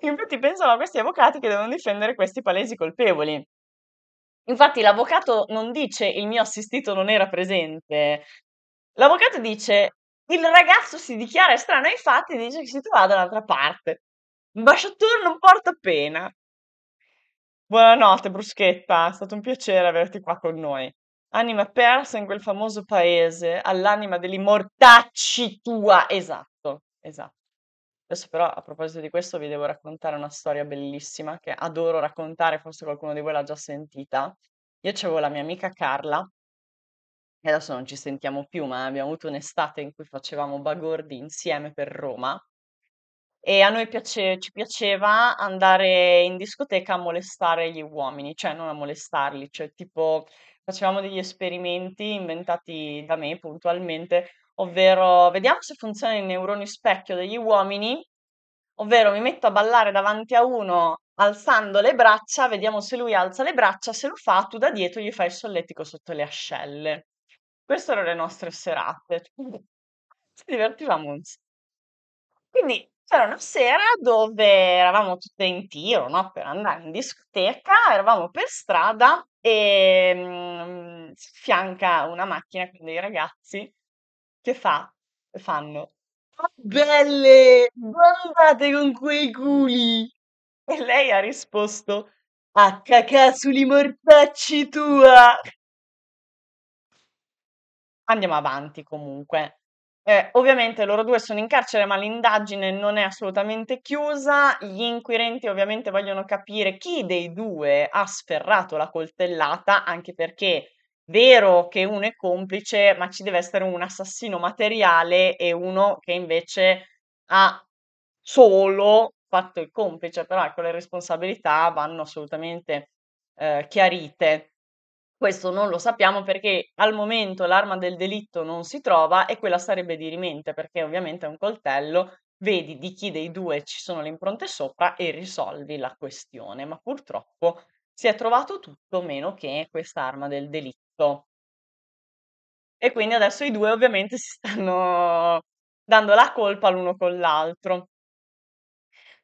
Infatti pensavo a questi avvocati che devono difendere questi palesi colpevoli. Infatti l'avvocato non dice il mio assistito non era presente. L'avvocato dice il ragazzo si dichiara strano ai fatti e dice che si trova dall'altra parte. Ambasciatore non porta pena. Buonanotte, Bruschetta, è stato un piacere averti qua con noi. Anima persa in quel famoso paese, all'anima degli mortacci tua. Esatto, esatto. Adesso però, a proposito di questo, vi devo raccontare una storia bellissima che adoro raccontare, forse qualcuno di voi l'ha già sentita. Io c'avevo la mia amica Carla, e adesso non ci sentiamo più, ma abbiamo avuto un'estate in cui facevamo bagordi insieme per Roma e a noi piace- ci piaceva andare in discoteca a molestare gli uomini, cioè non a molestarli, cioè tipo facevamo degli esperimenti inventati da me puntualmente, ovvero vediamo se funzionano i neuroni specchio degli uomini, ovvero mi metto a ballare davanti a uno alzando le braccia, vediamo se lui alza le braccia, se lo fa tu da dietro gli fai il solletico sotto le ascelle. Queste erano le nostre serate. Cioè, ci divertivamo un s Quindi c'era una sera dove eravamo tutte in tiro, no, per andare in discoteca, eravamo per strada, e mm, si fianca una macchina con dei ragazzi che fa fanno: belle, guardate con quei culi!" E lei ha risposto: "A cacà suli mortacci tua!" andiamo avanti comunque. Eh, ovviamente loro due sono in carcere, ma l'indagine non è assolutamente chiusa. Gli inquirenti ovviamente vogliono capire chi dei due ha sferrato la coltellata, anche perché vero che uno è complice, ma ci deve essere un assassino materiale e uno che invece ha solo fatto il complice, però ecco le responsabilità vanno assolutamente eh, chiarite. Questo non lo sappiamo perché al momento l'arma del delitto non si trova e quella sarebbe di rimente perché ovviamente è un coltello, vedi di chi dei due ci sono le impronte sopra e risolvi la questione, ma purtroppo si è trovato tutto meno che quest'arma del delitto. E quindi adesso i due ovviamente si stanno dando la colpa l'uno con l'altro.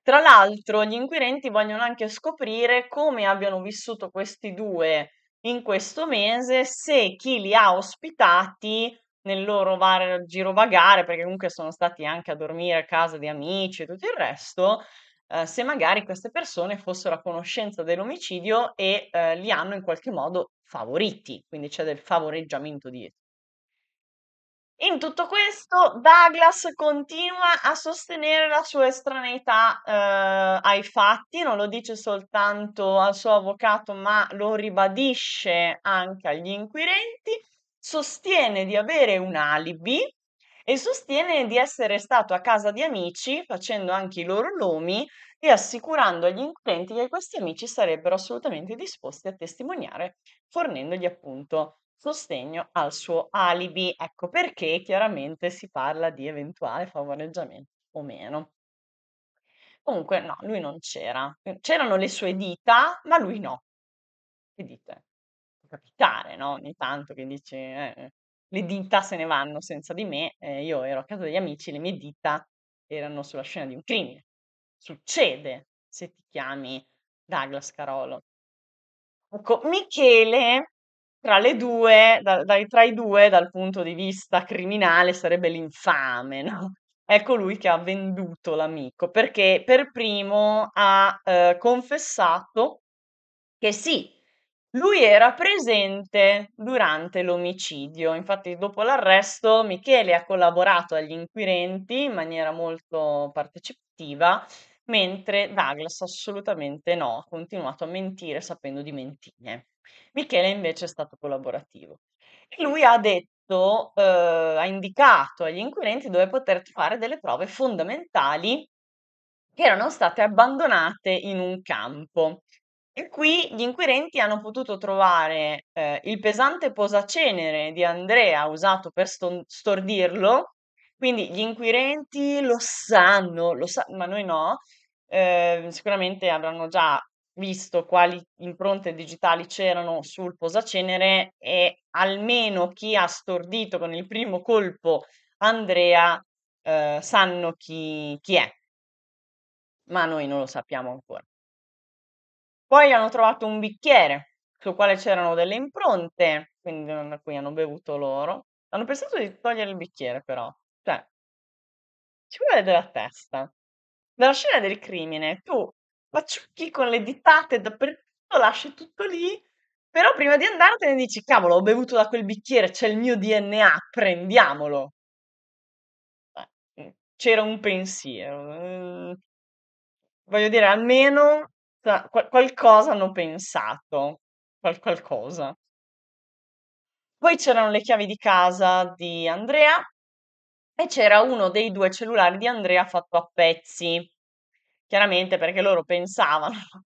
Tra l'altro, gli inquirenti vogliono anche scoprire come abbiano vissuto questi due in questo mese se chi li ha ospitati nel loro var- girovagare, perché comunque sono stati anche a dormire a casa di amici e tutto il resto, eh, se magari queste persone fossero a conoscenza dell'omicidio e eh, li hanno in qualche modo favoriti, quindi c'è del favoreggiamento dietro. In tutto questo, Douglas continua a sostenere la sua estraneità eh, ai fatti, non lo dice soltanto al suo avvocato, ma lo ribadisce anche agli inquirenti. Sostiene di avere un alibi e sostiene di essere stato a casa di amici, facendo anche i loro nomi e assicurando agli inquirenti che questi amici sarebbero assolutamente disposti a testimoniare, fornendogli appunto sostegno al suo alibi. Ecco perché chiaramente si parla di eventuale favoreggiamento o meno. Comunque no, lui non c'era. C'erano le sue dita, ma lui no. Che dite? Può capitare, no? Ogni tanto che dici eh, eh le dita se ne vanno senza di me. Eh, io ero a casa degli amici, le mie dita erano sulla scena di un crimine. Succede se ti chiami Douglas Carolo. Ecco, Michele tra le due, da dai tra i due, dal punto di vista criminale, sarebbe l'infame, no, è colui ecco che ha venduto l'amico, perché per primo ha, ehm, confessato che sì, lui era presente durante l'omicidio. Infatti, dopo l'arresto, Michele ha collaborato agli inquirenti in maniera molto partecipativa, mentre Douglas assolutamente no, ha continuato a mentire sapendo di mentire. Michele invece è stato collaborativo e lui ha detto, uhm, ha indicato agli inquirenti dove poter trovare delle prove fondamentali che erano state abbandonate in un campo. E qui gli inquirenti hanno potuto trovare, ehm, il pesante posacenere di Andrea usato per ston stordirlo, quindi gli inquirenti lo sanno, lo sa ma noi no, ehm, sicuramente avranno già visto quali impronte digitali c'erano sul posacenere e almeno chi ha stordito con il primo colpo Andrea eh, sanno chi, chi è, ma noi non lo sappiamo ancora. Poi hanno trovato un bicchiere sul quale c'erano delle impronte, quindi da qui hanno bevuto loro. Hanno pensato di togliere il bicchiere però, cioè ci vuole della testa. Nella scena del crimine tu l'acciucchi con le ditate dappertutto, lasci tutto lì, però prima di andartene dici, cavolo, ho bevuto da quel bicchiere, c'è il mio DNA, prendiamolo. Eh, mm, c'era un pensiero. Eh. Voglio dire, almeno qualcosa hanno pensato, qual- qualcosa. Poi c'erano le chiavi di casa di Andrea e c'era uno dei due cellulari di Andrea fatto a pezzi Chiaramente perché loro pensavano (laughs)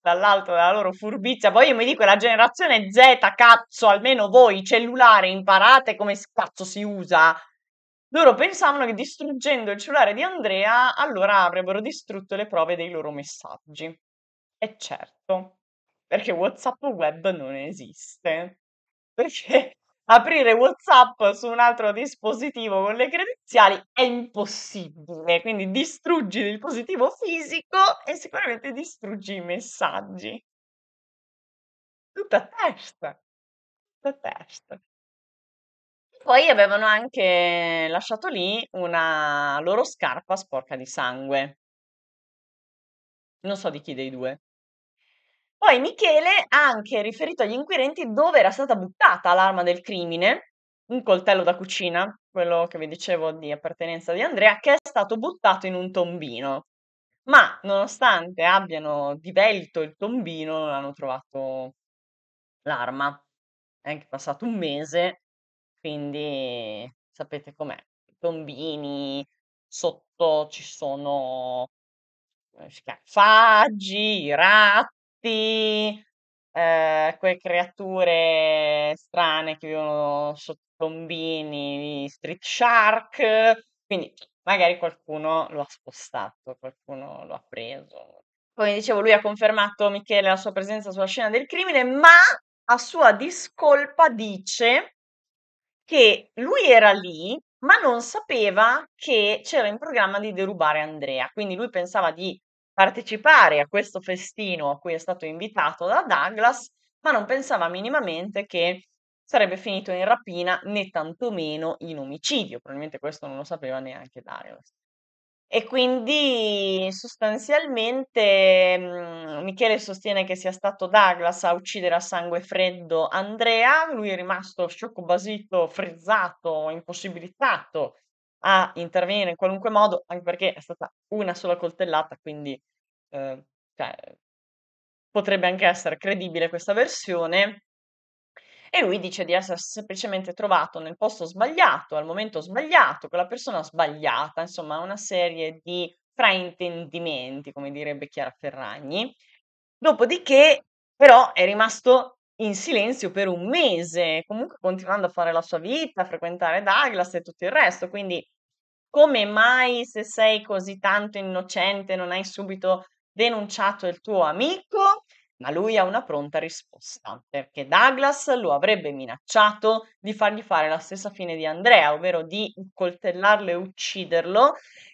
dall'alto della loro furbizia. Poi io mi dico, la generazione Z, cazzo, almeno voi, cellulare, imparate come cazzo si usa. Loro pensavano che distruggendo il cellulare di Andrea, allora avrebbero distrutto le prove dei loro messaggi. E certo, perché WhatsApp web non esiste. (laughs) Perché aprire WhatsApp su un altro dispositivo con le credenziali è impossibile. Quindi distruggi il dispositivo fisico e sicuramente distruggi i messaggi. Tutta a testa, tutta a testa. Poi avevano anche lasciato lì una loro scarpa sporca di sangue. Non so di chi dei due. Poi Michele ha anche riferito agli inquirenti dove era stata buttata l'arma del crimine, un coltello da cucina, quello che vi dicevo di appartenenza di Andrea, che è stato buttato in un tombino. Ma nonostante abbiano divelto il tombino, non hanno trovato l'arma. È anche passato un mese, quindi sapete com'è. I tombini, sotto ci sono eh, faggi, rat, tutti eh, quelle creature strane che vivono sotto tombini, street shark, quindi magari qualcuno lo ha spostato, qualcuno lo ha preso. Come dicevo, lui ha confermato Michele la sua presenza sulla scena del crimine, ma a sua discolpa dice che lui era lì, ma non sapeva che c'era in programma di derubare Andrea. Quindi lui pensava di partecipare a questo festino a cui è stato invitato da Douglas, ma non pensava minimamente che sarebbe finito in rapina né tantomeno in omicidio. Probabilmente questo non lo sapeva neanche Douglas. E quindi sostanzialmente mm, Michele sostiene che sia stato Douglas a uccidere a sangue freddo Andrea, lui è rimasto sciocco, basito, frizzato, impossibilitato a intervenire in qualunque modo, anche perché è stata una sola coltellata, quindi eh, cioè, potrebbe anche essere credibile questa versione. E lui dice di essersi semplicemente trovato nel posto sbagliato, al momento sbagliato, con la persona sbagliata, insomma, una serie di fraintendimenti, come direbbe Chiara Ferragni. Dopodiché, però, è rimasto in silenzio per un mese, comunque continuando a fare la sua vita, a frequentare Douglas e tutto il resto. Quindi come mai se sei così tanto innocente non hai subito denunciato il tuo amico? Ma lui ha una pronta risposta, perché Douglas lo avrebbe minacciato di fargli fare la stessa fine di Andrea, ovvero di coltellarlo e ucciderlo.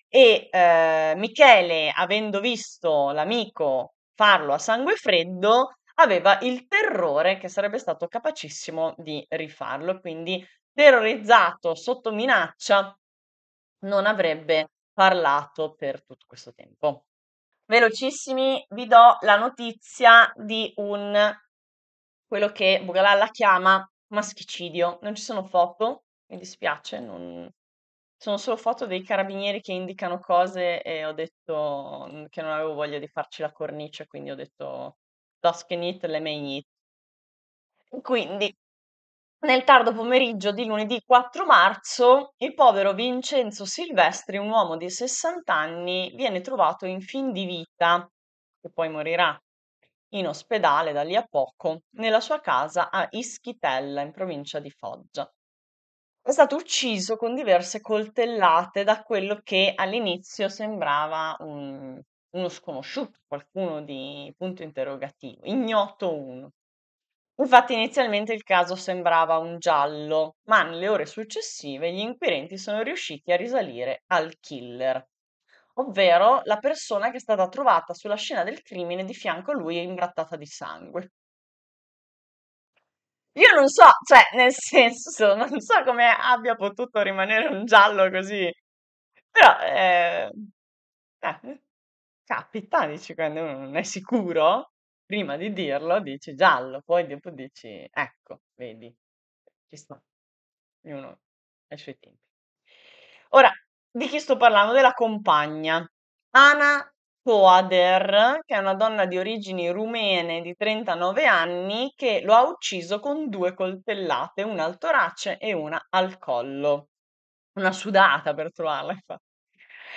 E eh, Michele, avendo visto l'amico farlo a sangue freddo, aveva il terrore che sarebbe stato capacissimo di rifarlo, quindi terrorizzato, sotto minaccia, non avrebbe parlato per tutto questo tempo. Velocissimi, vi do la notizia di un quello che Bugalalla chiama maschicidio. Non ci sono foto, mi dispiace, non... sono solo foto dei carabinieri che indicano cose e ho detto mm, che non avevo voglia di farci la cornice, quindi ho detto Dosken it, le main it. Quindi nel tardo pomeriggio di lunedì 4 marzo, il povero Vincenzo Silvestri, un uomo di 60 anni, viene trovato in fin di vita, che poi morirà in ospedale da lì a poco, nella sua casa a Ischitella, in provincia di Foggia. È stato ucciso con diverse coltellate da quello che all'inizio sembrava un, uno sconosciuto, qualcuno di punto interrogativo, ignoto uno. Infatti inizialmente il caso sembrava un giallo, ma nelle ore successive gli inquirenti sono riusciti a risalire al killer, ovvero la persona che è stata trovata sulla scena del crimine di fianco a lui e imbrattata di sangue. Io non so, cioè, nel senso, (laughs) non so come abbia potuto rimanere un giallo così, però eh, eh, capita, dici, quando uno non è sicuro, prima di dirlo dici giallo, poi dopo dici: "Ecco, vedi, ci sta". Ognuno ha i suoi tempi. Ora, di chi sto parlando? Della compagna, Ana Poader, che è una donna di origini rumene di 39 anni, che lo ha ucciso con due coltellate, una al torace e una al collo. Una sudata per trovarla infatti.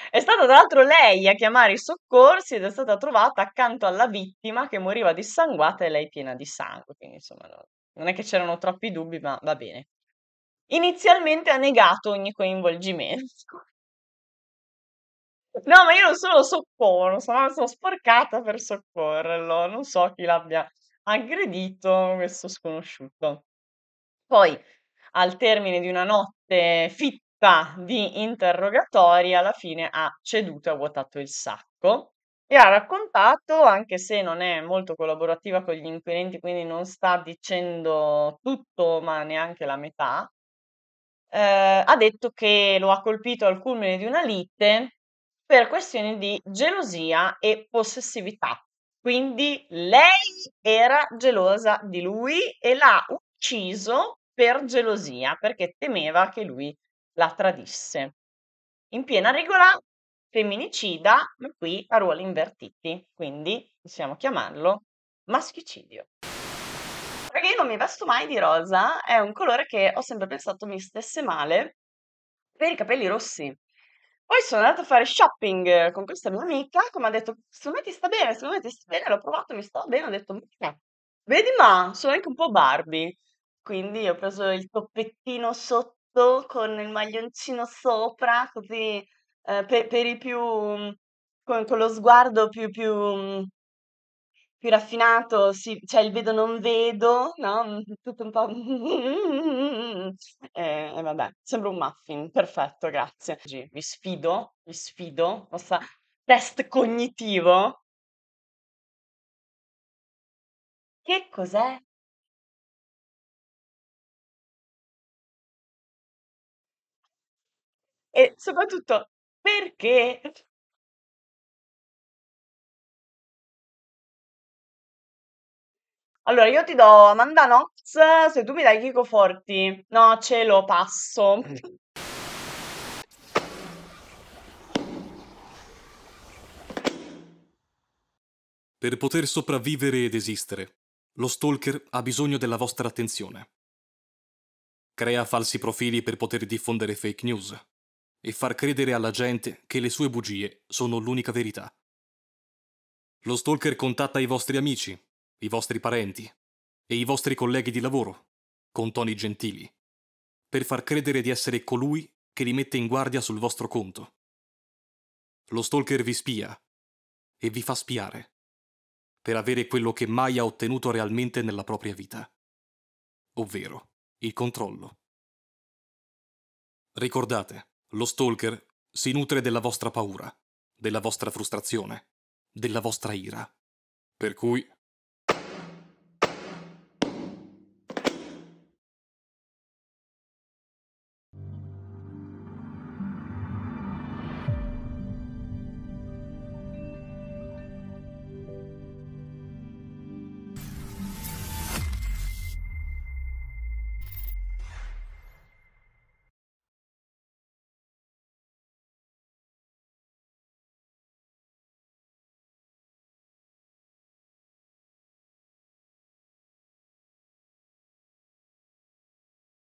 È stata tra l'altro lei a chiamare i soccorsi ed è stata trovata accanto alla vittima che moriva dissanguata e lei piena di sangue, quindi insomma non è che c'erano troppi dubbi, ma va bene. Inizialmente ha negato ogni coinvolgimento. No, ma io non sono soccorso, sono, sono sporcata per soccorrerlo, non so chi l'abbia aggredito, questo sconosciuto. Poi, al termine di una notte fitta fa di interrogatori alla fine ha ceduto e ha vuotato il sacco e ha raccontato, anche se non è molto collaborativa con gli inquirenti, quindi non sta dicendo tutto, ma neanche la metà, eh, ha detto che lo ha colpito al culmine di una lite per questioni di gelosia e possessività. Quindi lei era gelosa di lui e l'ha ucciso per gelosia, perché temeva che lui la tradisse. In piena regola femminicida, ma qui a ruoli invertiti, quindi possiamo chiamarlo maschicidio. Perché io non mi vesto mai di rosa, è un colore che ho sempre pensato mi stesse male per i capelli rossi. Poi sono andata a fare shopping con questa mia amica che mi ha detto, secondo me ti sta bene, secondo me ti sta bene, l'ho provato, mi sta bene, ho detto, ma vedi ma, sono anche un po' Barbie. Quindi ho preso il toppettino sotto con il maglioncino sopra, così eh, per, per i più mm, con, con lo sguardo più, più, mm, più raffinato, sì, cioè il vedo non vedo, no? Mm, tutto un po'... (laughs) e, eh, e, vabbè, sembra un muffin, perfetto, grazie. Vi sfido, vi sfido, vostra test cognitivo. Che cos'è E soprattutto, perché? Allora io ti do Amanda Knox, se tu mi dai Chico Forti. No, ce lo passo. Per poter sopravvivere ed esistere, lo stalker ha bisogno della vostra attenzione. Crea falsi profili per poter diffondere fake news e far credere alla gente che le sue bugie sono l'unica verità. Lo stalker contatta i vostri amici, i vostri parenti e i vostri colleghi di lavoro, con toni gentili, per far credere di essere colui che li mette in guardia sul vostro conto. Lo stalker vi spia e vi fa spiare per avere quello che mai ha ottenuto realmente nella propria vita, ovvero il controllo. Ricordate, lo stalker si nutre della vostra paura, della vostra frustrazione, della vostra ira. Per cui